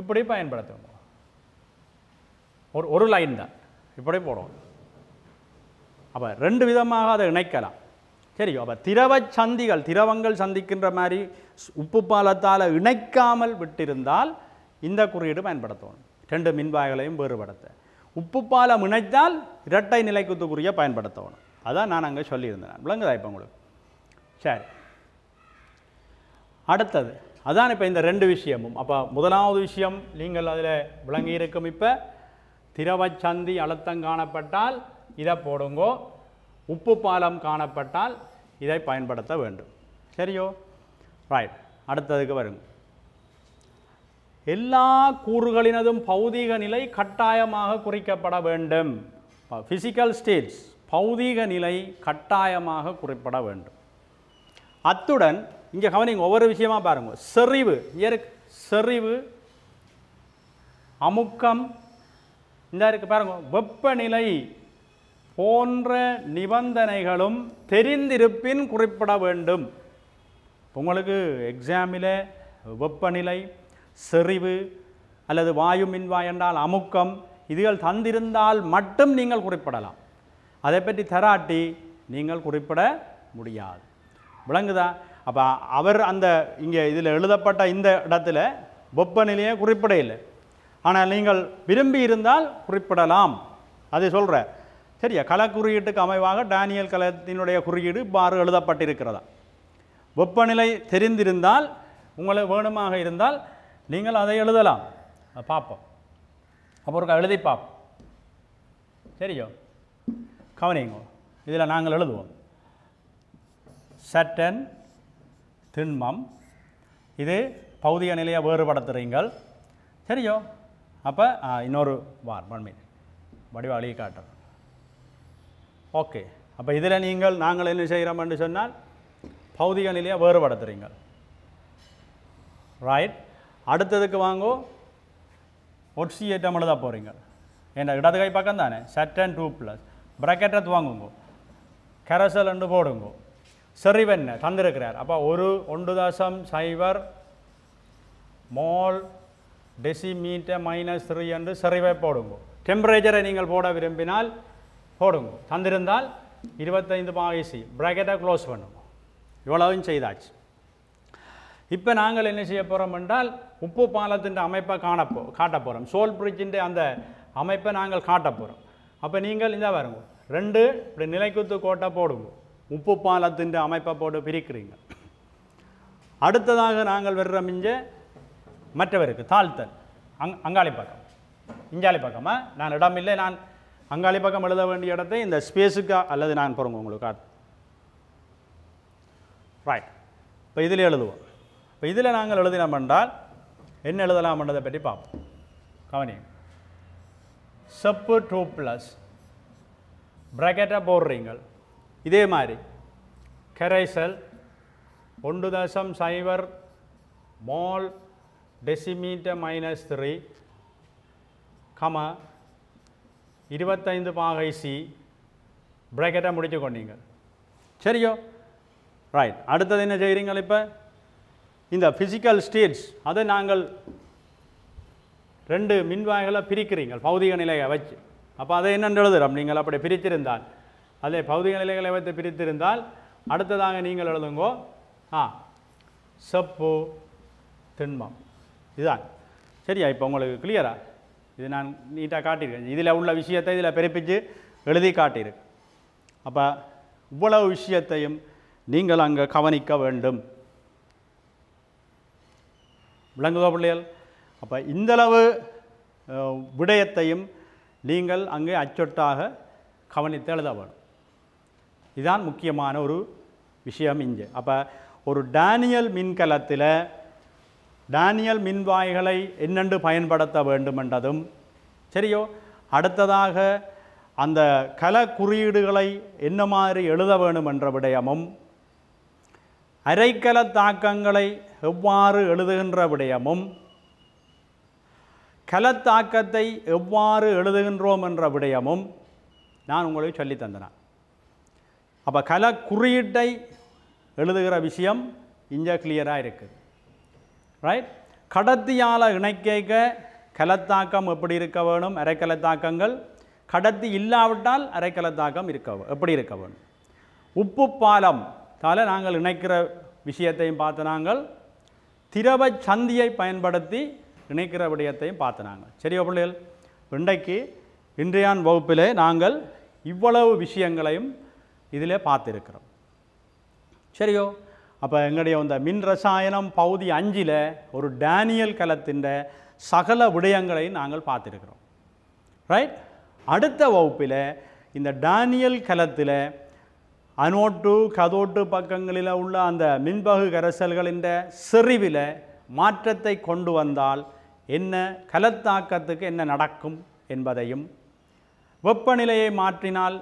இப்படி பயன்படுத்துங்க ஒரு ஒரு லைன் தான் இப்படி போடுவோம் அப்போ ரெண்டு விதமாக அதை இணைக்கலாம் சரி அப்போ திரவ சந்திகள் திரவங்கள் சந்திக்கின்ற மாதிரி உப்பு பாலத்தால் இணைக்காமல் விட்டிருந்தால் இந்த குறியீடு பயன்படுத்தணும் ரெண்டு மின்வாய்களையும் வேறுபடுத்த உப்பு பாலம் இணைத்தால் இரட்டை நிலைக்குத்துக்குரிய பயன்படுத்தணும் அதான் நான் அங்கே சொல்லியிருந்தேன் விளங்குதா இப்போ உங்களுக்கு சரி அடுத்தது அதான் இப்போ இந்த ரெண்டு விஷயமும் அப்போ முதலாவது விஷயம் நீங்கள் அதில் விளங்கி இருக்கும் இப்போ திரவச்சந்தி அழுத்தம் காணப்பட்டால் இதை போடுங்கோ உப்பு பாலம் காணப்பட்டால் இதை பயன்படுத்த வேண்டும் சரியோ ரைட் அடுத்ததுக்கு வருங்க எல்லா கூறுகளினதும் பௌதீக நிலை கட்டாயமாக குறிக்கப்பட வேண்டும் ஃபிசிக்கல் ஸ்டேட்ஸ் பௌதீக நிலை கட்டாயமாக குறிப்பிட வேண்டும் அத்துடன் இங்கே கவனிங்க ஒவ்வொரு விஷயமாக பாருங்கள் செறிவு இருக்கு செறிவு அமுக்கம் இந்த இருக்கு பாருங்க வெப்பநிலை போன்ற நிபந்தனைகளும் தெரிந்திருப்பின் குறிப்பிட வேண்டும் உங்களுக்கு எக்ஸாமில் வெப்பநிலை செறிவு அல்லது வாயு மின்வாய் என்றால் அமுக்கம் இதுகள் தந்திருந்தால் மட்டும் நீங்கள் குறிப்பிடலாம் அதை பற்றி தராட்டி நீங்கள் குறிப்பிட முடியாது விளங்குதா அப்போ அவர் அந்த இங்கே இதில் எழுதப்பட்ட இந்த இடத்துல வெப்பநிலையை குறிப்பிட இல்லை ஆனால் நீங்கள் விரும்பி இருந்தால் குறிப்பிடலாம் அதை சொல்கிற சரியா கல குறியீட்டுக்கு அமைவாக டேனியல் கலத்தினுடைய குறியீடு இவ்வாறு எழுதப்பட்டிருக்கிறதா வெப்பநிலை தெரிந்திருந்தால் உங்களை வேணுமாக இருந்தால் நீங்கள் அதை எழுதலாம் பார்ப்போம் அப்போ ஒரு எழுதி பார்ப்போம் சரியோ கவனிங்கோ இதில் நாங்கள் எழுதுவோம் சட்டன் திண்மம் இது பௌதிக நிலையை வேறுபடுத்துறீங்கள் தெரியும் அப்போ இன்னொரு வார் ஒன் மினிட் வடிவாளியை காட்டுறோம் ஓகே அப்போ இதில் நீங்கள் நாங்கள் என்ன செய்கிறோம் என்று சொன்னால் பௌதிக நிலையை வேறுபடுத்துறீங்கள் ரைட் அடுத்ததுக்கு வாங்கோ ஒட்சியேட்டம் எழுத போகிறீங்க ஏன்னா இடது கை பக்கம் தானே செட் அண்ட் டூ ப்ளஸ் ப்ரக்கெட்டை துவாங்குங்கோ கரசல் ரெண்டு போடுங்கோ செறிவன் தந்திருக்கிறார் அப்போ ஒரு ஒன்று தசம் சைபர் மோல் டெசிமீட்டர் மைனஸ் த்ரீ என்று செறிவை போடுங்க டெம்பரேச்சரை நீங்கள் போட விரும்பினால் போடுங்க தந்திருந்தால் இருபத்தைந்து பாய்சி ப்ராக்கெட்டை க்ளோஸ் பண்ணுங்க இவ்வளவும் செய்தாச்சு இப்போ நாங்கள் என்ன செய்ய போகிறோம் என்றால் உப்பு பாலத்தின் அமைப்பை காணப்போ காட்ட போகிறோம் சோல் பிரிட்ஜின் அந்த அமைப்பை நாங்கள் காட்ட போகிறோம் அப்போ நீங்கள் இந்த வருங்க ரெண்டு இப்படி நிலைக்குத்து கோட்டை போடுங்க உப்பு பாலத்தின் அமைப்பை போட்டு பிரிக்கிறீங்க அடுத்ததாக நாங்கள் வர்ற மிஞ்ச மற்றவருக்கு தாழ்த்தல் அங் அங்காளி பக்கம் இங்காளி நான் இடம் இல்லை நான் அங்காளி பக்கம் எழுத வேண்டிய இடத்தை இந்த ஸ்பேஸுக்கு அல்லது நான் போகிறோங்க உங்களுக்கு ரைட் இப்போ இதில் எழுதுவோம் இப்போ இதில் நாங்கள் எழுதினோம் என்றால் என்ன எழுதலாம் என்றதை பற்றி பார்ப்போம் கவனி செப்பு டூ ப்ளஸ் ப்ராக்கெட்டாக போடுறீங்கள் இதே மாதிரி கரைசல் ஒன்று தசம் சைபர் மால் டெசிமீட்டர் மைனஸ் த்ரீ கம இருபத்தைந்து பாகை சி ப்ராக்கெட்டை முடிச்சு கொண்டீங்க சரியோ ரைட் அடுத்தது என்ன செய்கிறீங்கள் இப்போ இந்த ஃபிசிக்கல் ஸ்டேட்ஸ் அதை நாங்கள் ரெண்டு மின்வாய்களை பிரிக்கிறீங்க பௌதிக நிலையை வச்சு அப்போ அதை என்னென்று எழுதுகிறோம் நீங்கள் அப்படி பிரித்திருந்தால் அதே பௌதிக நிலைகளை வைத்து பிரித்திருந்தால் அடுத்ததாக நீங்கள் எழுதுங்கோ ஆ செப்பு திண்மம் இதுதான் சரியா இப்போ உங்களுக்கு கிளியரா இது நான் நீட்டாக காட்டியிருக்கேன் இதில் உள்ள விஷயத்தை இதில் பிறப்பித்து எழுதி காட்டியிருக்கேன் அப்போ இவ்வளவு விஷயத்தையும் நீங்கள் அங்கே கவனிக்க வேண்டும் விளங்குதோ பிள்ளைகள் அப்போ இந்தளவு விடயத்தையும் நீங்கள் அங்கே அச்சொட்டாக கவனித்து எழுத வேண்டும் இதுதான் முக்கியமான ஒரு விஷயம் இங்கே அப்போ ஒரு டேனியல் மின்கலத்தில் டேனியல் மின்வாய்களை என்னென்று பயன்படுத்த வேண்டுமென்றதும் சரியோ அடுத்ததாக அந்த கல குறியீடுகளை என்ன மாதிரி எழுத வேண்டும் என்ற விடயமும் அரைக்கல தாக்கங்களை எவ்வாறு எழுதுகின்ற விடயமும் கலத்தாக்கத்தை எவ்வாறு எழுதுகின்றோம் என்ற விடயமும் நான் உங்களுக்கு சொல்லித்தந்தனேன் அப்போ கல குறியீட்டை எழுதுகிற விஷயம் இங்கே கிளியராக இருக்குது ரைட் கடத்தியால் இணைக்க கலத்தாக்கம் எப்படி இருக்க வேணும் அரைக்கலத்தாக்கங்கள் கடத்தி இல்லாவிட்டால் அரைக்கலத்தாக்கம் இருக்க எப்படி இருக்க வேணும் உப்பு பாலம் தால நாங்கள் இணைக்கிற விஷயத்தையும் பார்த்து நாங்கள் திரவ சந்தியை பயன்படுத்தி இணைக்கிற விடயத்தையும் பார்த்து நாங்கள் சரியோ பிள்ளைகள் இன்றைக்கு இன்றையான் வகுப்பிலே நாங்கள் இவ்வளவு விஷயங்களையும் இதில் பார்த்துருக்கிறோம் சரியோ அப்போ எங்களுடைய இந்த மின் ரசாயனம் பகுதி அஞ்சில் ஒரு டேனியல் கலத்தின் சகல விடயங்களையும் நாங்கள் பார்த்துருக்குறோம் ரைட் அடுத்த வகுப்பில் இந்த டேனியல் கலத்தில் அனோட்டு கதோட்டு பக்கங்களில் உள்ள அந்த மின்பகு கரைசல்களின் செறிவில் மாற்றத்தை கொண்டு வந்தால் என்ன கலத்தாக்கத்துக்கு என்ன நடக்கும் என்பதையும் வெப்பநிலையை மாற்றினால்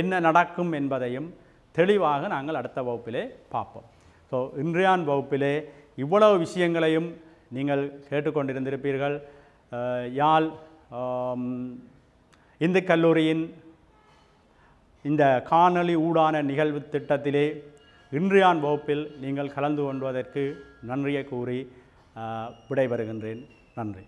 என்ன நடக்கும் என்பதையும் தெளிவாக நாங்கள் அடுத்த வகுப்பிலே பார்ப்போம் ஸோ இன்றையான் வகுப்பிலே இவ்வளவு விஷயங்களையும் நீங்கள் கேட்டுக்கொண்டிருந்திருப்பீர்கள் யாழ் இந்து கல்லூரியின் இந்த காணொலி ஊடான நிகழ்வு திட்டத்திலே இன்றையான் வகுப்பில் நீங்கள் கலந்து கொள்வதற்கு நன்றியை கூறி விடைபெறுகின்றேன் நன்றி